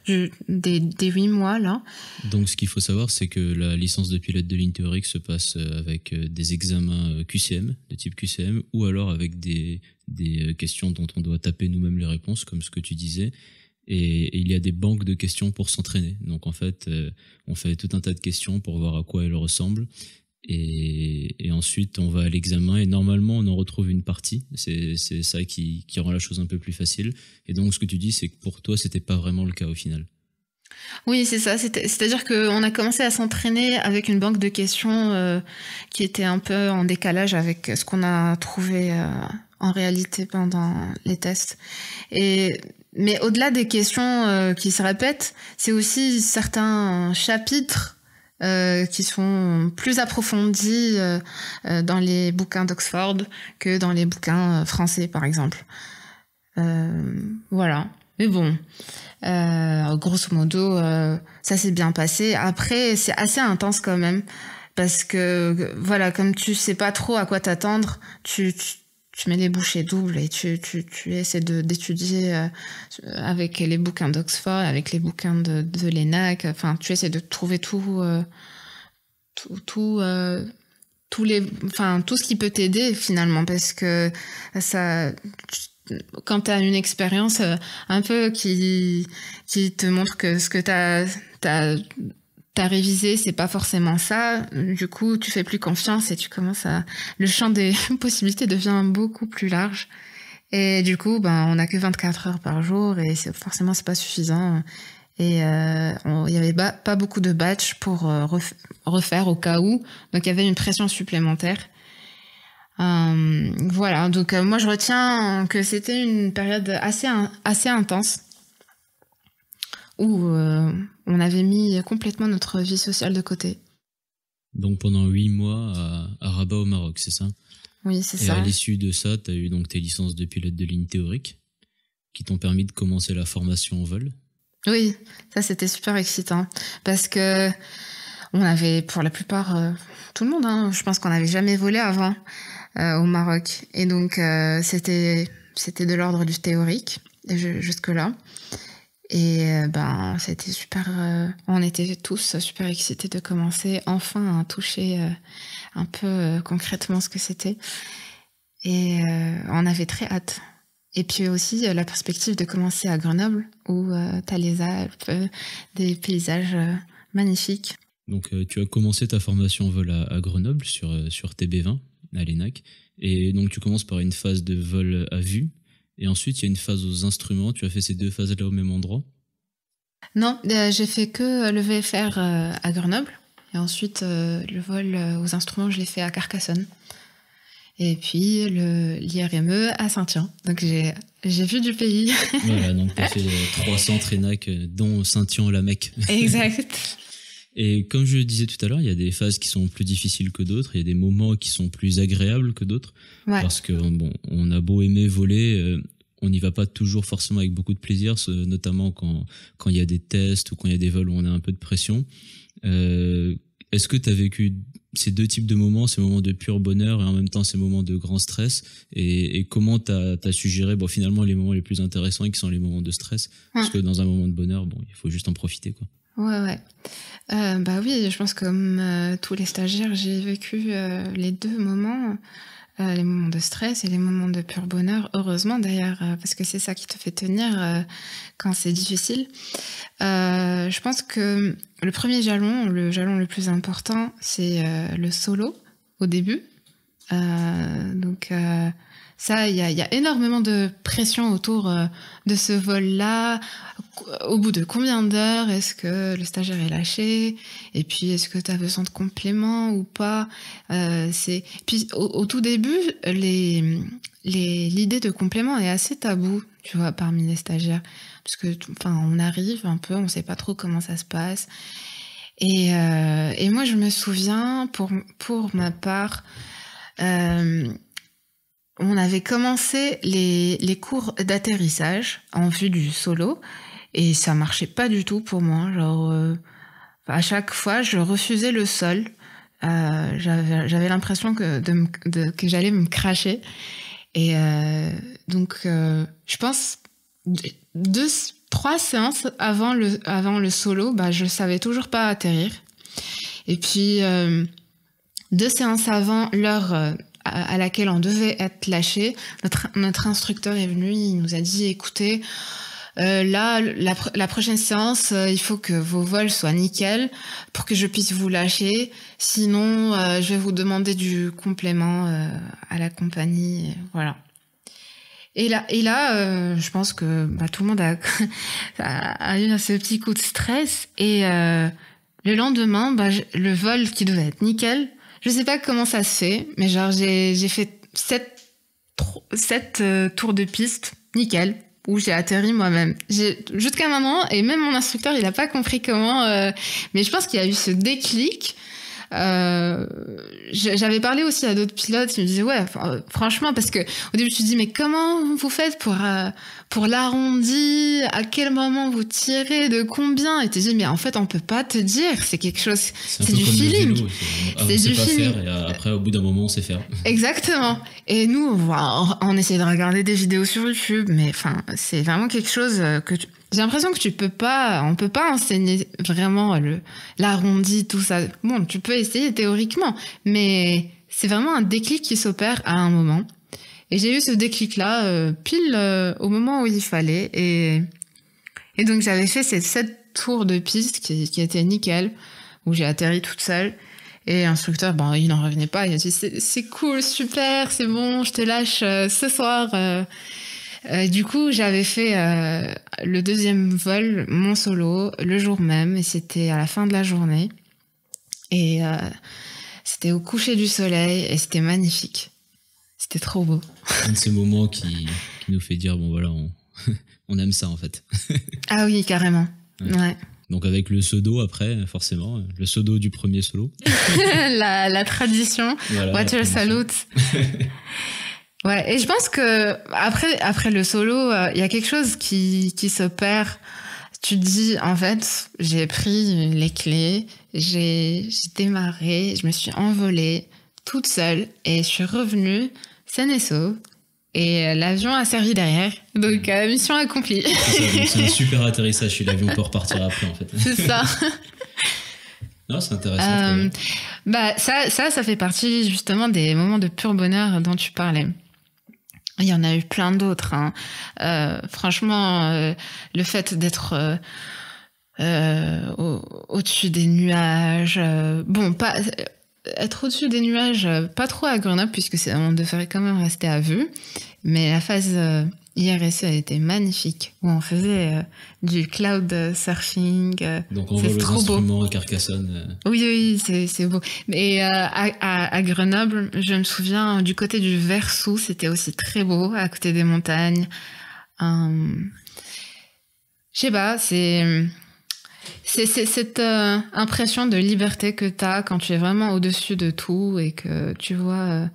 des, 8 mois là. Donc ce qu'il faut savoir, c'est que la licence de pilote de ligne théorique se passe avec des examens QCM, de type QCM, ou alors avec des questions dont on doit taper nous-mêmes les réponses, comme ce que tu disais et, il y a des banques de questions pour s'entraîner. Donc en fait, euh, on fait tout un tas de questions pour voir à quoi elles ressemblent. Et, ensuite, on va à l'examen et normalement, on en retrouve une partie. C'est ça qui, rend la chose un peu plus facile. Et donc, ce que tu dis, c'est que pour toi, c'était pas vraiment le cas au final. Oui, c'est ça. C'est-à-dire qu'on a commencé à s'entraîner avec une banque de questions euh, qui était un peu en décalage avec ce qu'on a trouvé euh, en réalité pendant les tests. Et mais au-delà des questions euh, qui se répètent, c'est aussi certains chapitres euh, qui sont plus approfondis euh, dans les bouquins d'Oxford que dans les bouquins français, par exemple. voilà. Mais bon, grosso modo, ça s'est bien passé. Après, c'est assez intense quand même. Parce que, voilà, comme tu sais pas trop à quoi t'attendre, tu tu mets les bouchées doubles et tu, tu, tu essaies d'étudier euh, avec les bouquins d'Oxford, avec les bouquins de, de l'ENAC. Enfin, tu essaies de trouver tout, euh, tout, tout euh, tous les, enfin, tout ce qui peut t'aider finalement, parce que ça, quand tu as une expérience un peu qui, qui te montre que ce que tu as, as à c'est pas forcément ça. Du coup, tu fais plus confiance et tu commences à le champ des possibilités devient beaucoup plus large. Et du coup, ben, on n'a que 24 heures par jour et forcément c'est pas suffisant. Et euh, il y avait pas beaucoup de batch pour euh, refaire au cas où, donc il y avait une pression supplémentaire. Hum, voilà, donc euh, moi je retiens que c'était une période assez, assez intense où euh, on avait mis complètement notre vie sociale de côté. Donc pendant huit mois à, Rabat au Maroc, c'est ça Oui, c'est ça. Et à l'issue de ça, tu as eu donc tes licences de pilote de ligne théorique qui t'ont permis de commencer la formation en vol Oui, ça c'était super excitant parce que on avait pour la plupart, euh, tout le monde, hein, je pense qu'on n'avait jamais volé avant euh, au Maroc. Et donc c'était, c'était de l'ordre du théorique jusque-là. Et euh, ben, c'était super. Euh, on était tous super excités de commencer enfin à toucher euh, un peu concrètement ce que c'était. Et on avait très hâte. Et puis aussi la perspective de commencer à Grenoble, où tu as les Alpes, des paysages magnifiques. Donc, tu as commencé ta formation vol à, à Grenoble sur, sur TB20 à l'ENAC. Et donc, tu commences par une phase de vol à vue et ensuite, il y a une phase aux instruments. Tu as fait ces deux phases-là au même endroit Non, euh, j'ai fait que euh, le VFR euh, à Grenoble. Et ensuite, le vol aux instruments, je l'ai fait à Carcassonne. Et puis l'IRME à Saint-Tien. Donc j'ai vu du pays. voilà, donc tu as fait trois centres ENAC, dont Saint-Tien la Mecque. exact. Et comme je le disais tout à l'heure, il y a des phases qui sont plus difficiles que d'autres, il y a des moments qui sont plus agréables que d'autres, parce que bon, on a beau aimer voler, euh, on n'y va pas toujours forcément avec beaucoup de plaisir, notamment quand quand il y a des tests ou quand il y a des vols où on a un peu de pression. Euh, est-ce que tu as vécu ces deux types de moments, ces moments de pur bonheur et en même temps ces moments de grand stress Et, comment tu as, suggéré bon, finalement les moments les plus intéressants et qui sont les moments de stress Parce que dans un moment de bonheur, bon, il faut juste en profiter. quoi. Ouais, euh, bah oui, je pense que comme euh, tous les stagiaires, j'ai vécu euh, les deux moments, les moments de stress et les moments de pur bonheur, heureusement d'ailleurs, parce que c'est ça qui te fait tenir quand c'est difficile. je pense que le premier jalon, le jalon le plus important, c'est le solo au début. donc ça, il y a, énormément de pression autour euh, de ce vol-là. Au bout de combien d'heures est-ce que le stagiaire est lâché Et puis, est-ce que tu as besoin de complément ou pas euh, C'est Puis, au, tout début, les l'idée de complément est assez tabou, tu vois, parmi les stagiaires. Parce que, enfin, on arrive un peu, on sait pas trop comment ça se passe. Et, euh, moi, je me souviens, pour, pour ma part, on avait commencé les, les cours d'atterrissage en vue du solo et ça marchait pas du tout pour moi. Genre, euh, à chaque fois, je refusais le sol. Euh, j'avais l'impression que, de, que j'allais me cracher. Et euh, donc, je pense deux, trois séances avant le, avant le solo, bah, je savais toujours pas atterrir. Et puis deux séances avant l'heure à, laquelle on devait être lâché, notre, instructeur est venu, il nous a dit écoutez, euh, là, la, prochaine séance, euh, il faut que vos vols soient nickel pour que je puisse vous lâcher. Sinon, euh, je vais vous demander du complément à la compagnie. Voilà. Et là, et là je pense que bah, tout le monde a, a, eu un petit coup de stress. Et le lendemain, bah, le vol qui devait être nickel, je sais pas comment ça se fait, mais genre j'ai, fait 7, euh, tours de piste, nickel, où j'ai atterri moi-même. jusqu'à un moment, et même mon instructeur, il n'a pas compris comment, euh, mais je pense qu'il y a eu ce déclic euh, J'avais parlé aussi à d'autres pilotes qui me disaient ouais, franchement, parce que au début tu dis mais comment vous faites pour euh, pour l'arrondi À quel moment vous tirez De combien Et tu dis mais en fait on peut pas te dire. C'est quelque chose. C'est du feeling. C'est euh, ah, du feeling. et euh, après au bout d'un moment on sait faire. Exactement. Et nous on, on essaie de regarder des vidéos sur YouTube, mais enfin c'est vraiment quelque chose que j'ai l'impression que tu peux pas, on peut pas enseigner vraiment le l'arrondi, tout ça. Bon, tu peux essayer théoriquement, mais c'est vraiment un déclic qui s'opère à un moment. Et j'ai eu ce déclic-là euh, pile euh, au moment où il fallait. Et, donc j'avais fait ces sept tours de piste qui, étaient nickel, où j'ai atterri toute seule. Et l'instructeur, bon, il n'en revenait pas. Il a dit c'est cool, super, c'est bon, je te lâche euh, ce soir. Euh, du coup, j'avais fait euh, le deuxième vol, mon solo, le jour même, et c'était à la fin de la journée. Et euh, c'était au coucher du soleil, et c'était magnifique. C'était trop beau. Un de ces moments qui, nous fait dire, bon voilà, on, aime ça en fait. ah oui, carrément. ouais. Donc avec le pseudo après, forcément, le pseudo du premier solo. la, tradition, voilà, What la Ouais, et je pense que après, après le solo, il euh, y a quelque chose qui, qui se perd. Tu te dis, en fait, j'ai pris les clés, j'ai démarré, je me suis envolée toute seule et je suis revenue saine et Et euh, l'avion a servi derrière. Donc, mm. euh, mission accomplie. C'est un super atterrissage. l'avion pour repartir après, en fait. C'est ça. non, c'est intéressant. bah, ça, ça, ça fait partie justement des moments de pur bonheur dont tu parlais. Il y en a eu plein d'autres. Hein. Euh, franchement, euh, le fait d'être euh, au-dessus des nuages, bon, pas être au-dessus des nuages, pas trop à Grenoble puisque on devrait quand même rester à vue. Mais la phase ça a été magnifique, où on faisait euh, du cloud surfing. Euh, Donc on voit les beau. à Carcassonne. Euh. Oui, oui, c'est beau. Mais euh, à, Grenoble, je me souviens, du côté du Versou, c'était aussi très beau, à côté des montagnes. Hum, je sais pas, c'est... C'est cette impression de liberté que tu as quand tu es vraiment au-dessus de tout et que tu vois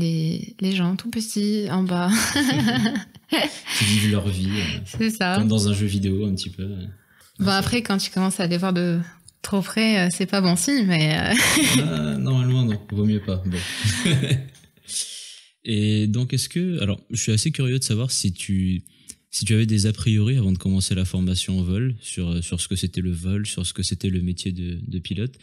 les, gens tout petits en bas. qui vivent leur vie. Euh, c'est ça. Comme dans un jeu vidéo un petit peu. Bon, après, quand tu commences à les voir de trop près, euh, c'est pas bon signe, mais. Euh, bah, normalement, non. Vaut mieux pas. Bon. Et donc, est-ce que. Alors, je suis assez curieux de savoir si tu. Si tu avais des a priori avant de commencer la formation en vol, sur, ce que c'était le vol, sur ce que c'était le métier de pilote,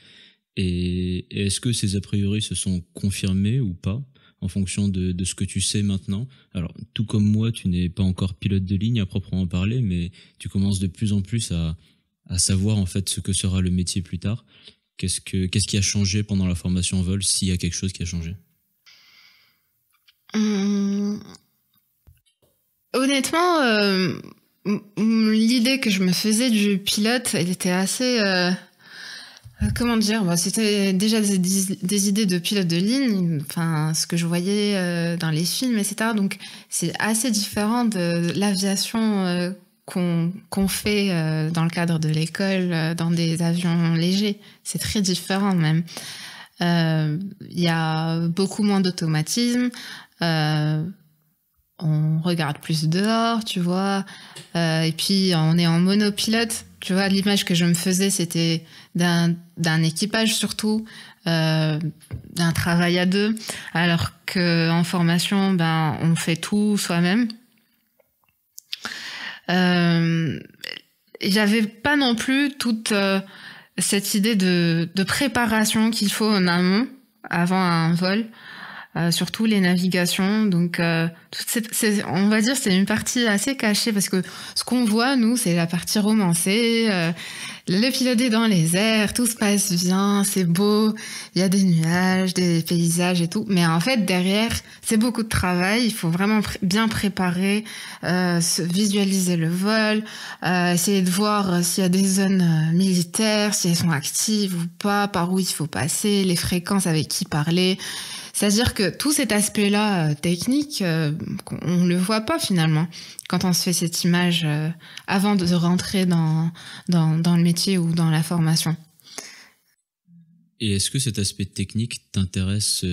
et est-ce que ces a priori se sont confirmés ou pas en fonction de, ce que tu sais maintenant. Alors, tout comme moi, tu n'es pas encore pilote de ligne à proprement parler, mais tu commences de plus en plus à, savoir en fait ce que sera le métier plus tard. Qu'est-ce, qui a changé pendant la formation en vol, s'il y a quelque chose qui a changé hum, Honnêtement, euh, l'idée que je me faisais du pilote, elle était assez... Euh, euh, comment dire bah, C'était déjà des, idées de pilote de ligne, enfin ce que je voyais euh, dans les films, etc. Donc c'est assez différent de l'aviation euh, qu'on fait dans le cadre de l'école, dans des avions légers. C'est très différent même. Il y a beaucoup moins d'automatisme. on regarde plus dehors, tu vois. et puis on est en monopilote tu vois, l'image que je me faisais, c'était d'un, équipage surtout, euh, d'un travail à deux, alors qu'en formation, ben, on fait tout soi-même. Euh, j'avais pas non plus toute euh, cette idée de préparation qu'il faut en amont avant un vol. Euh, surtout les navigations. Donc, euh, on va dire c'est une partie assez cachée parce que ce qu'on voit nous, c'est la partie romancée. le piloter dans les airs, tout se passe bien, c'est beau, il y a des nuages, des paysages et tout. Mais en fait, derrière, c'est beaucoup de travail. Il faut vraiment bien préparer, euh, se visualiser le vol, essayer de voir s'il y a des zones militaires, si elles sont actives ou pas, par où il faut passer, les fréquences avec qui parler. C'est-à-dire que tout cet aspect-là euh, technique, euh, on ne le voit pas finalement quand on se fait cette image euh, avant de rentrer dans, dans, le métier ou dans la formation. Et est-ce que cet aspect technique t'intéresse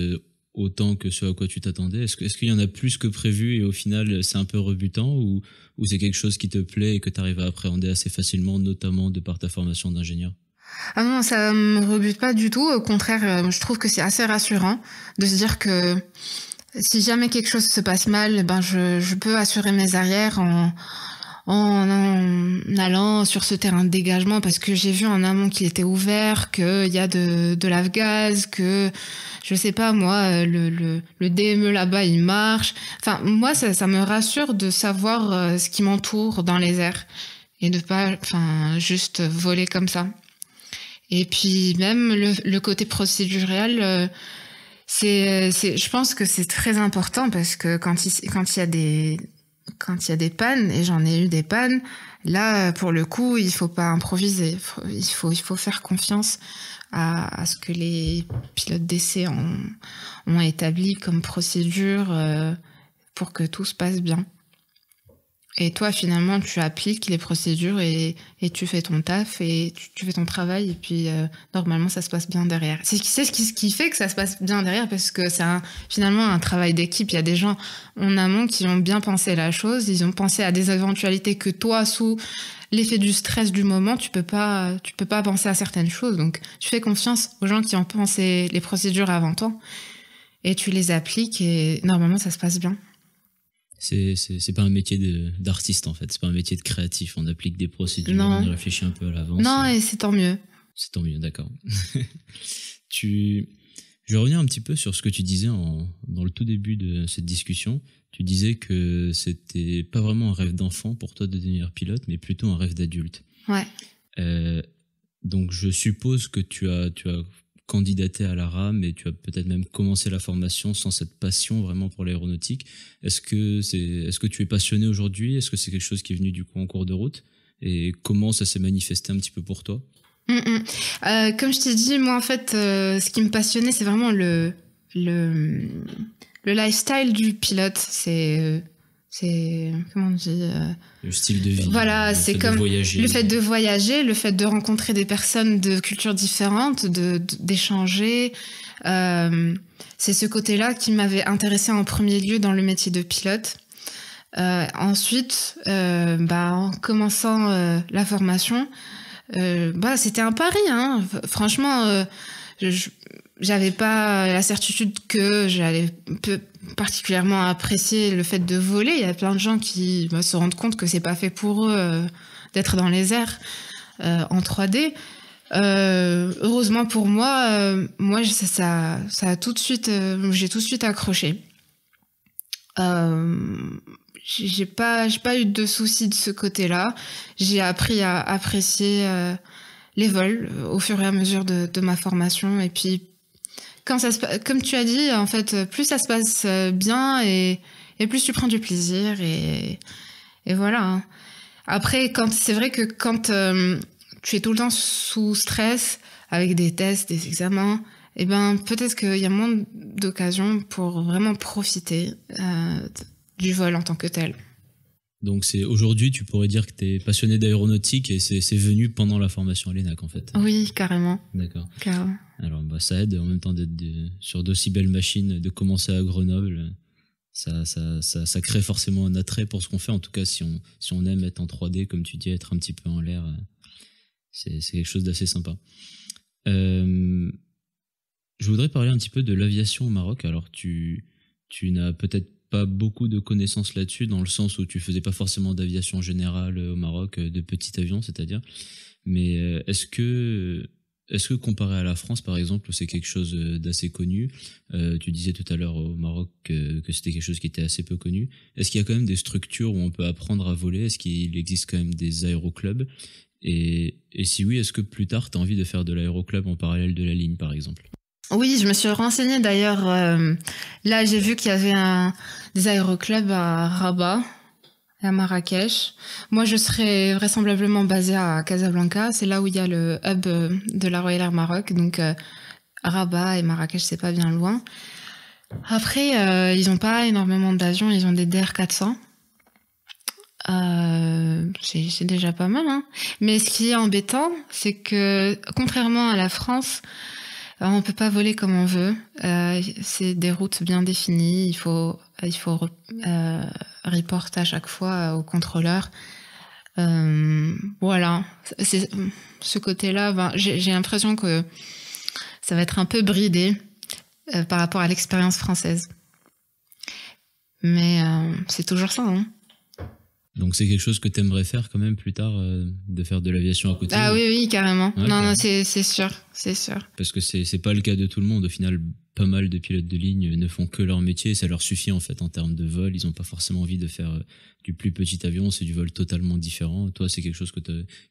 autant que ce à quoi tu t'attendais Est-ce, est-ce qu'il y en a plus que prévu et au final c'est un peu rebutant ou, ou c'est quelque chose qui te plaît et que tu arrives à appréhender assez facilement, notamment de par ta formation d'ingénieur ah non, ça me rebute pas du tout. Au contraire, euh, je trouve que c'est assez rassurant de se dire que si jamais quelque chose se passe mal, ben je, peux assurer mes arrières en, en, allant sur ce terrain de dégagement parce que j'ai vu en amont qu'il était ouvert, qu'il y a de, de gaz que je sais pas moi, le, le, le DME là-bas il marche. Enfin, moi ça, ça me rassure de savoir euh, ce qui m'entoure dans les airs et de pas, enfin, juste voler comme ça. Et puis même le, côté procédural, euh, c'est, euh, c'est, je pense que c'est très important parce que quand il, quand il y a des quand il y a des pannes et j'en ai eu des pannes, là pour le coup il faut pas improviser, il faut il faut faire confiance à, à ce que les pilotes d'essai ont, ont établi comme procédure euh, pour que tout se passe bien. Et toi, finalement, tu appliques les procédures et, tu fais ton taf et tu, fais ton travail. Et puis, euh, normalement, ça se passe bien derrière. C'est ce qui, ce qui fait que ça se passe bien derrière parce que c'est finalement un travail d'équipe. Il y a des gens en amont qui ont bien pensé la chose. Ils ont pensé à des éventualités que toi, sous l'effet du stress du moment, tu peux pas, tu peux pas penser à certaines choses. Donc, tu fais confiance aux gens qui ont pensé les procédures avant toi et tu les appliques et normalement, ça se passe bien. C'est, pas un métier d'artiste en fait, c'est pas un métier de créatif. On applique des procédures, on y réfléchit un peu à l'avance. Non, et c'est tant mieux. C'est tant mieux, d'accord. tu, je reviens revenir un petit peu sur ce que tu disais en, dans le tout début de cette discussion. Tu disais que c'était pas vraiment un rêve d'enfant pour toi de devenir pilote, mais plutôt un rêve d'adulte. Ouais. Euh, donc je suppose que tu as, tu as candidaté à la RAM et tu as peut-être même commencé la formation sans cette passion vraiment pour l'aéronautique. Est-ce que, c'est, est-ce que tu es passionné aujourd'hui Est-ce que c'est quelque chose qui est venu du coup en cours de route Et comment ça s'est manifesté un petit peu pour toi mm, mm. Euh, Comme je t'ai dit, moi en fait, euh, ce qui me passionnait, c'est vraiment le, le, le lifestyle du pilote. C'est euh, c'est comment on dit euh, Le style de vie. Voilà, c'est comme le fait de voyager, le fait de rencontrer des personnes de cultures différentes, de d'échanger. Euh, c'est ce côté-là qui m'avait intéressé en premier lieu dans le métier de pilote. Euh, ensuite, euh, bah, en commençant euh, la formation, bah, c'était un pari. Hein. Franchement, je j'avais pas la certitude que j'allais particulièrement apprécier le fait de voler. Il y a plein de gens qui bah, se rendent compte que c'est pas fait pour eux euh, d'être dans les airs euh, en 3D. Euh, heureusement pour moi, moi ça, tout de suite, j'ai tout de suite accroché. j'ai pas, j'ai pas eu de soucis de ce côté-là. J'ai appris à apprécier les vols au fur et à mesure de, de ma formation et puis ça comme tu as dit, en fait, euh, plus ça se passe euh, bien et, plus tu prends du plaisir et, voilà. Hein. Après, quand c'est vrai que quand euh, tu es tout le temps sous stress avec des tests, des examens, eh ben peut-être qu'il y a moins d'occasions pour vraiment profiter du vol en tant que tel. Donc c'est aujourd'hui, tu pourrais dire que tu es passionné d'aéronautique et c'est venu pendant la formation à l'ENAC en fait. Oui, carrément. D'accord. Alors bah, ça aide en même temps d'être sur d'aussi belles machines, de commencer à Grenoble. Ça, ça, ça, crée forcément un attrait pour ce qu'on fait, en tout cas si on, si on aime être en 3D, comme tu dis, être un petit peu en l'air, c'est quelque chose d'assez sympa. Euh, je voudrais parler un petit peu de l'aviation au Maroc. Alors tu, tu n'as peut-être pas beaucoup de connaissances là-dessus, dans le sens où tu faisais pas forcément d'aviation générale euh, au Maroc, euh, de petit avion, c'est-à-dire. Mais euh, est-ce que, est-ce que comparé à la France, par exemple, c'est quelque chose d'assez connu Tu disais tout à l'heure au Maroc que, c'était quelque chose qui était assez peu connu. Est-ce qu'il y a quand même des structures où on peut apprendre à voler Est-ce qu'il existe quand même des aéroclubs et, et si oui, est-ce que plus tard, tu as envie de faire de l'aéroclub en parallèle de la ligne, par exemple oui, je me suis renseignée d'ailleurs. Euh, là, j'ai vu qu'il y avait des aéroclubs à Rabat et à Marrakech. Moi, je serai vraisemblablement basée à Casablanca. C'est là où il y a le hub euh, de la Royal Air Maroc. Donc, euh, Rabat et Marrakech, c'est pas bien loin. Après, ils n'ont pas énormément d'avions. Ils ont des DR400. c'est déjà pas mal. Hein. Mais ce qui est embêtant, c'est que contrairement à la France, alors, euh, on peut pas voler comme on veut. Euh, c'est des routes bien définies. Il faut, il faut euh, report à chaque fois au contrôleur. voilà. C'est ce côté-là. Ben, j'ai l'impression que ça va être un peu bridé par rapport à l'expérience française. Mais c'est toujours ça. non hein. Donc c'est quelque chose que tu aimerais faire quand même plus tard, euh, de faire de l'aviation à côté Ah oui, oui, carrément. non, non, c'est sûr, c'est sûr. Parce que c'est pas le cas de tout le monde. Au final, pas mal de pilotes de ligne ne font que leur métier, ça leur suffit en fait en termes de vol. Ils n'ont pas forcément envie de faire euh, du plus petit avion, c'est du vol totalement différent. Toi, c'est quelque chose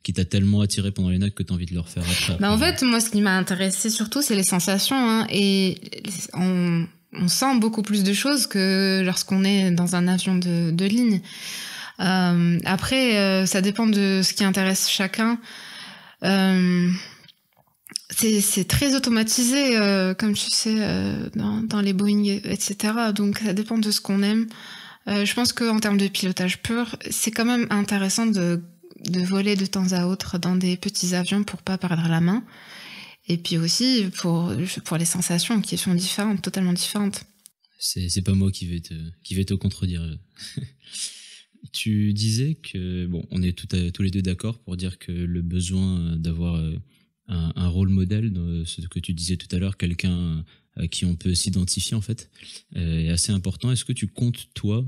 qui t'a tellement attiré pendant les NAC que tu as envie de le refaire après. Bah en fait, moi, ce qui m'a intéressé surtout, c'est les sensations. Hein. et on, sent beaucoup plus de choses que lorsqu'on est dans un avion de, de ligne. Euh, après, euh, ça dépend de ce qui intéresse chacun. Euh, c'est très automatisé, comme tu sais, dans, les Boeing, etc. Donc ça dépend de ce qu'on aime. je pense qu'en termes de pilotage pur, c'est quand même intéressant de, voler de temps à autre dans des petits avions pour pas perdre la main. Et puis aussi pour, pour les sensations qui sont différentes, totalement différentes. C'est pas moi qui vais te, qui vais te contredire. Tu disais que, bon, on est tous les deux d'accord pour dire que le besoin d'avoir euh, un, rôle modèle, ce que tu disais tout à l'heure, quelqu'un euh, à qui on peut s'identifier en fait, euh, est assez important. Est-ce que tu comptes, toi,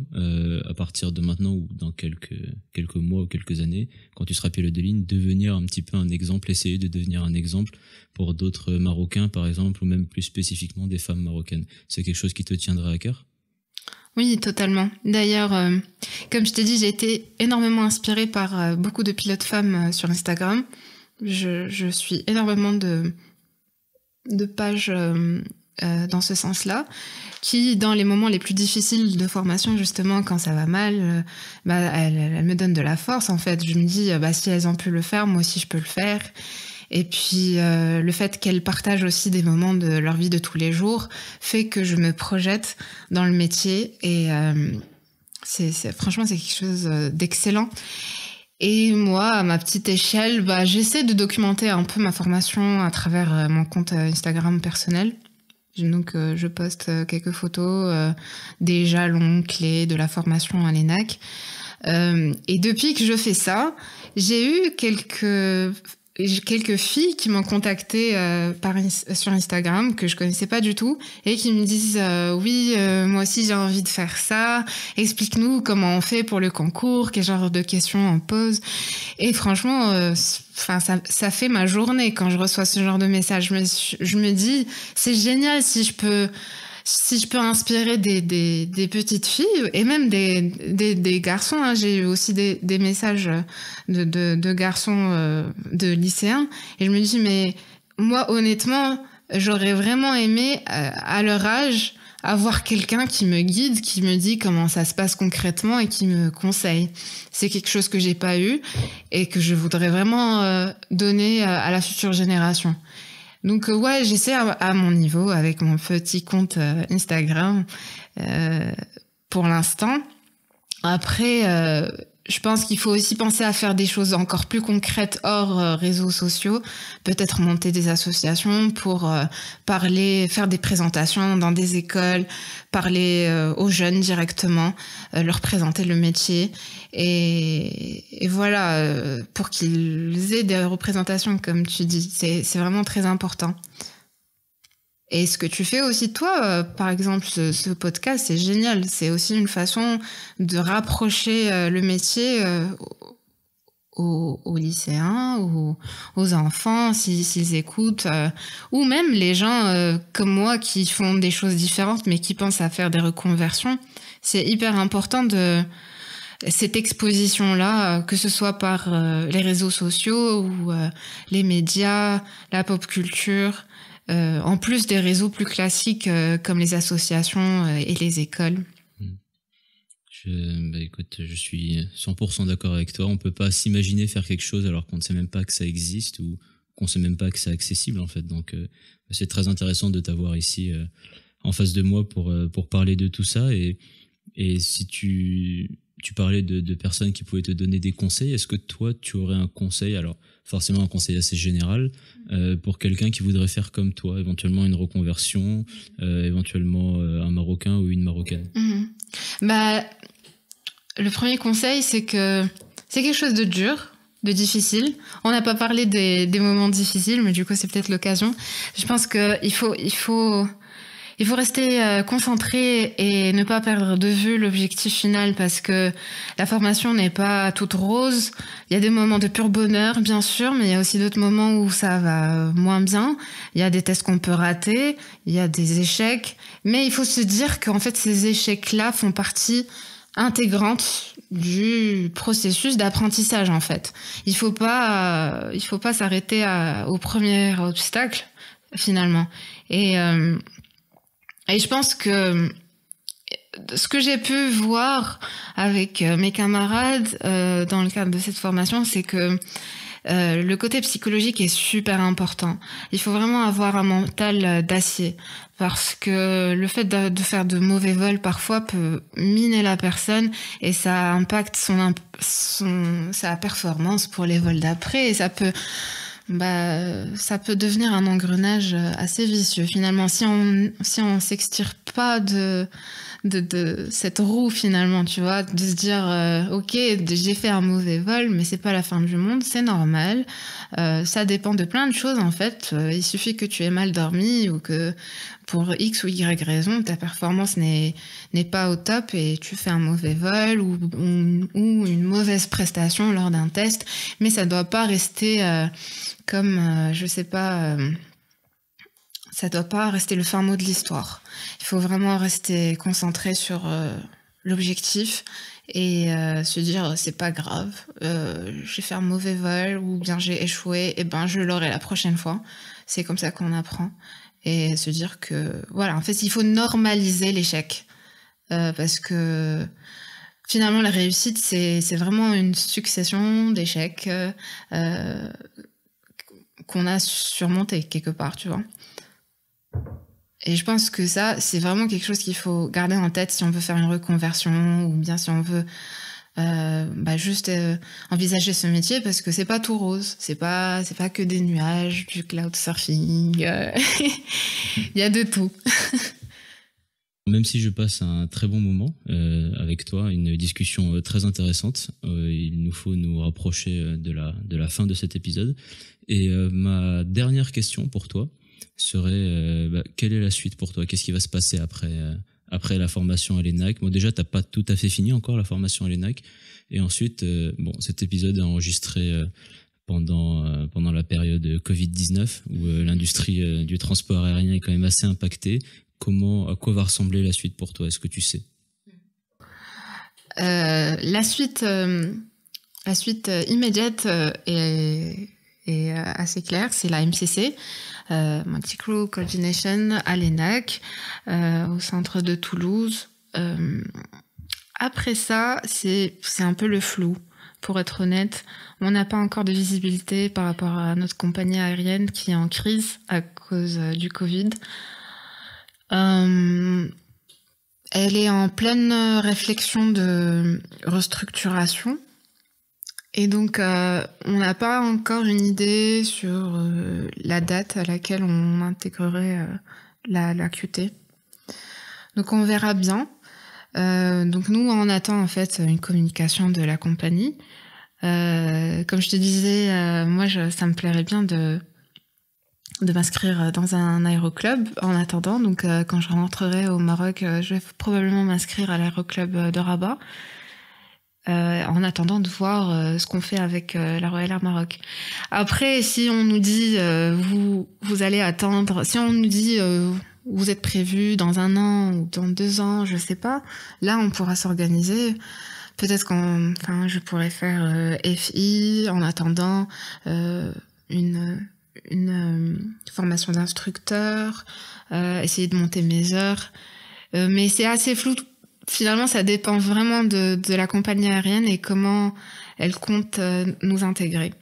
à partir de maintenant ou dans quelques, quelques mois ou quelques années, quand tu seras le de ligne, devenir un petit peu un exemple, essayer de devenir un exemple pour d'autres Marocains par exemple, ou même plus spécifiquement des femmes marocaines C'est quelque chose qui te tiendrait à cœur oui, totalement. D'ailleurs, euh, comme je t'ai dit, j'ai été énormément inspirée par euh, beaucoup de pilotes femmes euh, sur Instagram. Je, suis énormément de, pages dans ce sens-là, qui, dans les moments les plus difficiles de formation, justement, quand ça va mal, bah, elles, me donnent de la force, en fait. Je me dis, bah, si elles ont pu le faire, moi aussi je peux le faire. Et puis euh, le fait qu'elles partagent aussi des moments de leur vie de tous les jours fait que je me projette dans le métier et euh, c'est, franchement c'est quelque chose euh, d'excellent. Et moi, à ma petite échelle, bah, j'essaie de documenter un peu ma formation à travers mon compte Instagram personnel. Donc, je poste quelques photos des jalons clés de la formation à l'ENAC. et depuis que je fais ça, j'ai eu quelques j'ai quelques filles qui m'ont contacté euh, par, sur Instagram que je connaissais pas du tout et qui me disent euh, oui euh, moi aussi j'ai envie de faire ça explique-nous comment on fait pour le concours quel genre de questions on pose et franchement enfin ça, ça fait ma journée quand je reçois ce genre de message je me, je me dis c'est génial si je peux si je peux inspirer des, petites filles et même des, garçons, hein, j'ai eu aussi des, messages de, garçons, euh, de lycéens, et je me dis, mais moi, honnêtement, j'aurais vraiment aimé, euh, à leur âge, avoir quelqu'un qui me guide, qui me dit comment ça se passe concrètement et qui me conseille. C'est quelque chose que j'ai pas eu et que je voudrais vraiment euh, donner à la future génération. Donc euh, ouais, j'essaie à, mon niveau avec mon petit compte euh, Instagram euh, pour l'instant. Après, je pense qu'il faut aussi penser à faire des choses encore plus concrètes hors euh, réseaux sociaux, peut-être monter des associations pour euh, parler, faire des présentations dans des écoles, parler euh, aux jeunes directement, leur présenter le métier et, et voilà pour qu'ils aient des représentations comme tu dis. C'est vraiment très important. Et ce que tu fais aussi toi, euh, par exemple, ce, podcast, c'est génial. C'est aussi une façon de rapprocher euh, le métier euh, aux, lycéens, aux, enfants, s'ils écoutent, ou même les gens comme moi qui font des choses différentes, mais qui pensent à faire des reconversions. C'est hyper important de cette exposition-là, que ce soit par les réseaux sociaux ou les médias, la pop culture euh, en plus des réseaux plus classiques euh, comme les associations euh, et les écoles. Hmm. Je, bah, écoute, je suis 100% d'accord avec toi. On ne peut pas s'imaginer faire quelque chose alors qu'on ne sait même pas que ça existe ou qu'on ne sait même pas que c'est accessible en fait. Donc c'est très intéressant de t'avoir ici en face de moi pour pour parler de tout ça et et si tu tu parlais de, de personnes qui pouvaient te donner des conseils, est-ce que toi tu aurais un conseil alors forcément un conseil assez général mm. euh, pour quelqu'un qui voudrait faire comme toi, éventuellement une reconversion, euh, éventuellement euh, un Marocain ou une Marocaine mm. bah, Le premier conseil, c'est que c'est quelque chose de dur, de difficile. On n'a pas parlé des, moments difficiles, mais du coup, c'est peut-être l'occasion. Je pense qu'il faut, il faut il faut rester euh, concentré et ne pas perdre de vue l'objectif final parce que la formation n'est pas toute rose. Il y a des moments de pur bonheur, bien sûr, mais il y a aussi d'autres moments où ça va euh, moins bien. Il y a des tests qu'on peut rater, il y a des échecs, mais il faut se dire qu'en fait ces échecs-là font partie intégrante du processus d'apprentissage en fait. Il faut pas euh, faut pas s'arrêter au premier obstacle finalement. Et et je pense que euh, ce que j'ai pu voir avec euh, mes camarades euh, dans le cadre de cette formation, c'est que le côté psychologique est super important. Il faut vraiment avoir un mental d'acier parce que le fait de, faire de mauvais vols parfois peut miner la personne et ça impacte son, son sa performance pour les vols d'après et ça peut bah, ça peut devenir un engrenage euh, assez vicieux finalement. Si on si on s'extire pas de de, cette roue finalement, tu vois, de se dire euh, ok, j'ai fait un mauvais vol, mais c'est pas la fin du monde, c'est normal. Euh, ça dépend de plein de choses en fait. Euh, il suffit que tu aies mal dormi ou que pour X ou Y raison, ta performance n'est pas au top et tu fais un mauvais vol ou, ou, une mauvaise prestation lors d'un test, mais ça doit pas rester comme, je sais pas ça doit pas rester le fin mot de l'histoire. Il faut vraiment rester concentré sur euh, l'objectif et euh, se dire oh, c'est pas grave, euh, j'ai fait un mauvais vol ou bien j'ai échoué, et eh ben je l'aurai la prochaine fois. C'est comme ça qu'on apprend et se dire que voilà, en fait il faut normaliser l'échec parce que finalement la réussite c'est vraiment une succession d'échecs qu'on a surmonté quelque part, tu vois. Et je pense que ça, c'est vraiment quelque chose qu'il faut garder en tête si on veut faire une reconversion ou bien si on veut euh, bah, juste euh, envisager ce métier parce que c'est pas tout rose, c'est pas c'est pas que des nuages, du cloud surfing, euh, il y a de tout. Même si je passe un très bon moment avec toi, une discussion très intéressante, il nous faut nous rapprocher de la de la fin de cet épisode. Et ma dernière question pour toi serait euh, bah, quelle est la suite pour toi Qu'est-ce qui va se passer après euh, après la formation à l'ENAC. Déjà, déjà, t'as pas tout à fait fini encore la formation à l'ENAC. Et ensuite, euh, bon, cet épisode est enregistré pendant, pendant la période Covid-19, où l'industrie du transport aérien est quand même assez impactée. Comment, à quoi va ressembler la suite pour toi Est-ce que tu sais La suite, la suite immédiate est euh, assez clair, c'est la MCC, euh, Multi-Crew Coordination à l'ENAC, euh, au centre de Toulouse. Euh, après ça, c'est un peu le flou, pour être honnête. On n'a pas encore de visibilité par rapport à notre compagnie aérienne qui est en crise à cause du Covid. elle est en pleine réflexion de restructuration et donc, euh, on n'a pas encore une idée sur euh, la date à laquelle on intégrerait euh, la, QT. Donc, on verra bien. donc, nous, on attend en fait une communication de la compagnie. comme je te disais, moi, ça me plairait bien de m'inscrire dans un aéroclub en attendant. Donc, quand je rentrerai au Maroc, je vais probablement m'inscrire à l'aéroclub de Rabat. Euh, en attendant de voir euh, ce qu'on fait avec euh, la Royal Air Maroc. Après, si on nous dit vous vous allez attendre, si on nous dit vous êtes prévu dans un an ou dans deux ans, je sais pas, là on pourra s'organiser. Peut-être qu'on, enfin, je pourrais faire FI en attendant une une formation d'instructeur, essayer de monter mes heures. mais c'est assez flou Finalement, ça dépend vraiment de, la compagnie aérienne et comment elle compte euh, nous intégrer.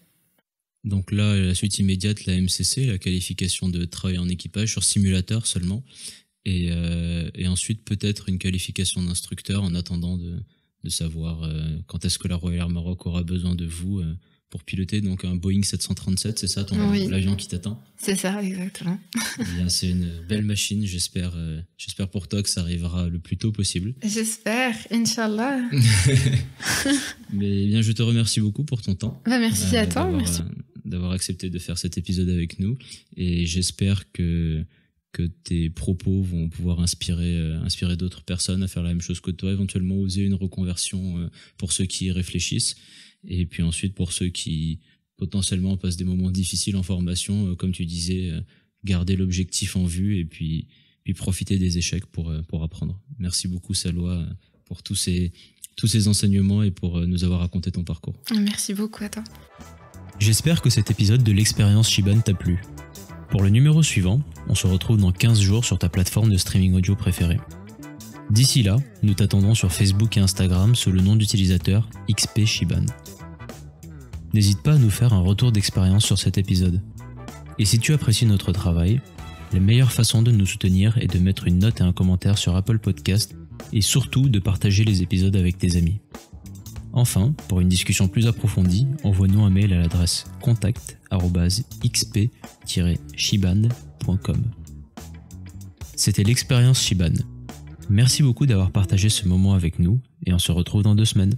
Donc là, la suite immédiate, la MCC, la qualification de travail en équipage sur simulateur seulement. Et, euh, ensuite, peut-être une qualification d'instructeur en attendant de, savoir euh, quand est-ce que la Royal Air Maroc aura besoin de vous pour piloter donc un Boeing 737, c'est ça ton avion l'avion qui t'attend C'est ça, exactement. Eh c'est une belle machine. J'espère, euh, j'espère pour toi que ça arrivera le plus tôt possible. J'espère, inshallah. Mais eh bien, je te remercie beaucoup pour ton temps. Bah, merci euh, à toi, merci euh, d'avoir accepté de faire cet épisode avec nous et j'espère que que tes propos vont pouvoir inspirer, inspirer d'autres personnes à faire la même chose que toi, éventuellement oser une reconversion pour ceux qui y réfléchissent. Et puis ensuite, pour ceux qui potentiellement passent des moments difficiles en formation, euh, comme tu disais, euh, garder l'objectif en vue et puis, puis profiter des échecs pour, euh, apprendre. Merci beaucoup, Salwa, pour tous ces, tous ces enseignements et pour nous avoir raconté ton parcours. Merci beaucoup à toi. J'espère que cet épisode de l'expérience Shiban t'a plu. Pour le numéro suivant, on se retrouve dans 15 jours sur ta plateforme de streaming audio préférée. D'ici là, nous t'attendons sur Facebook et Instagram sous le nom d'utilisateur XP Shiban. N'hésite pas à nous faire un retour d'expérience sur cet épisode. Et si tu apprécies notre travail, la meilleure façon de nous soutenir est de mettre une note et un commentaire sur Apple Podcast et surtout de partager les épisodes avec tes amis. Enfin, pour une discussion plus approfondie, envoie-nous un mail à l'adresse contact@xp-shiban.com. C'était l'expérience Shiban Merci beaucoup d'avoir partagé ce moment avec nous et on se retrouve dans deux semaines.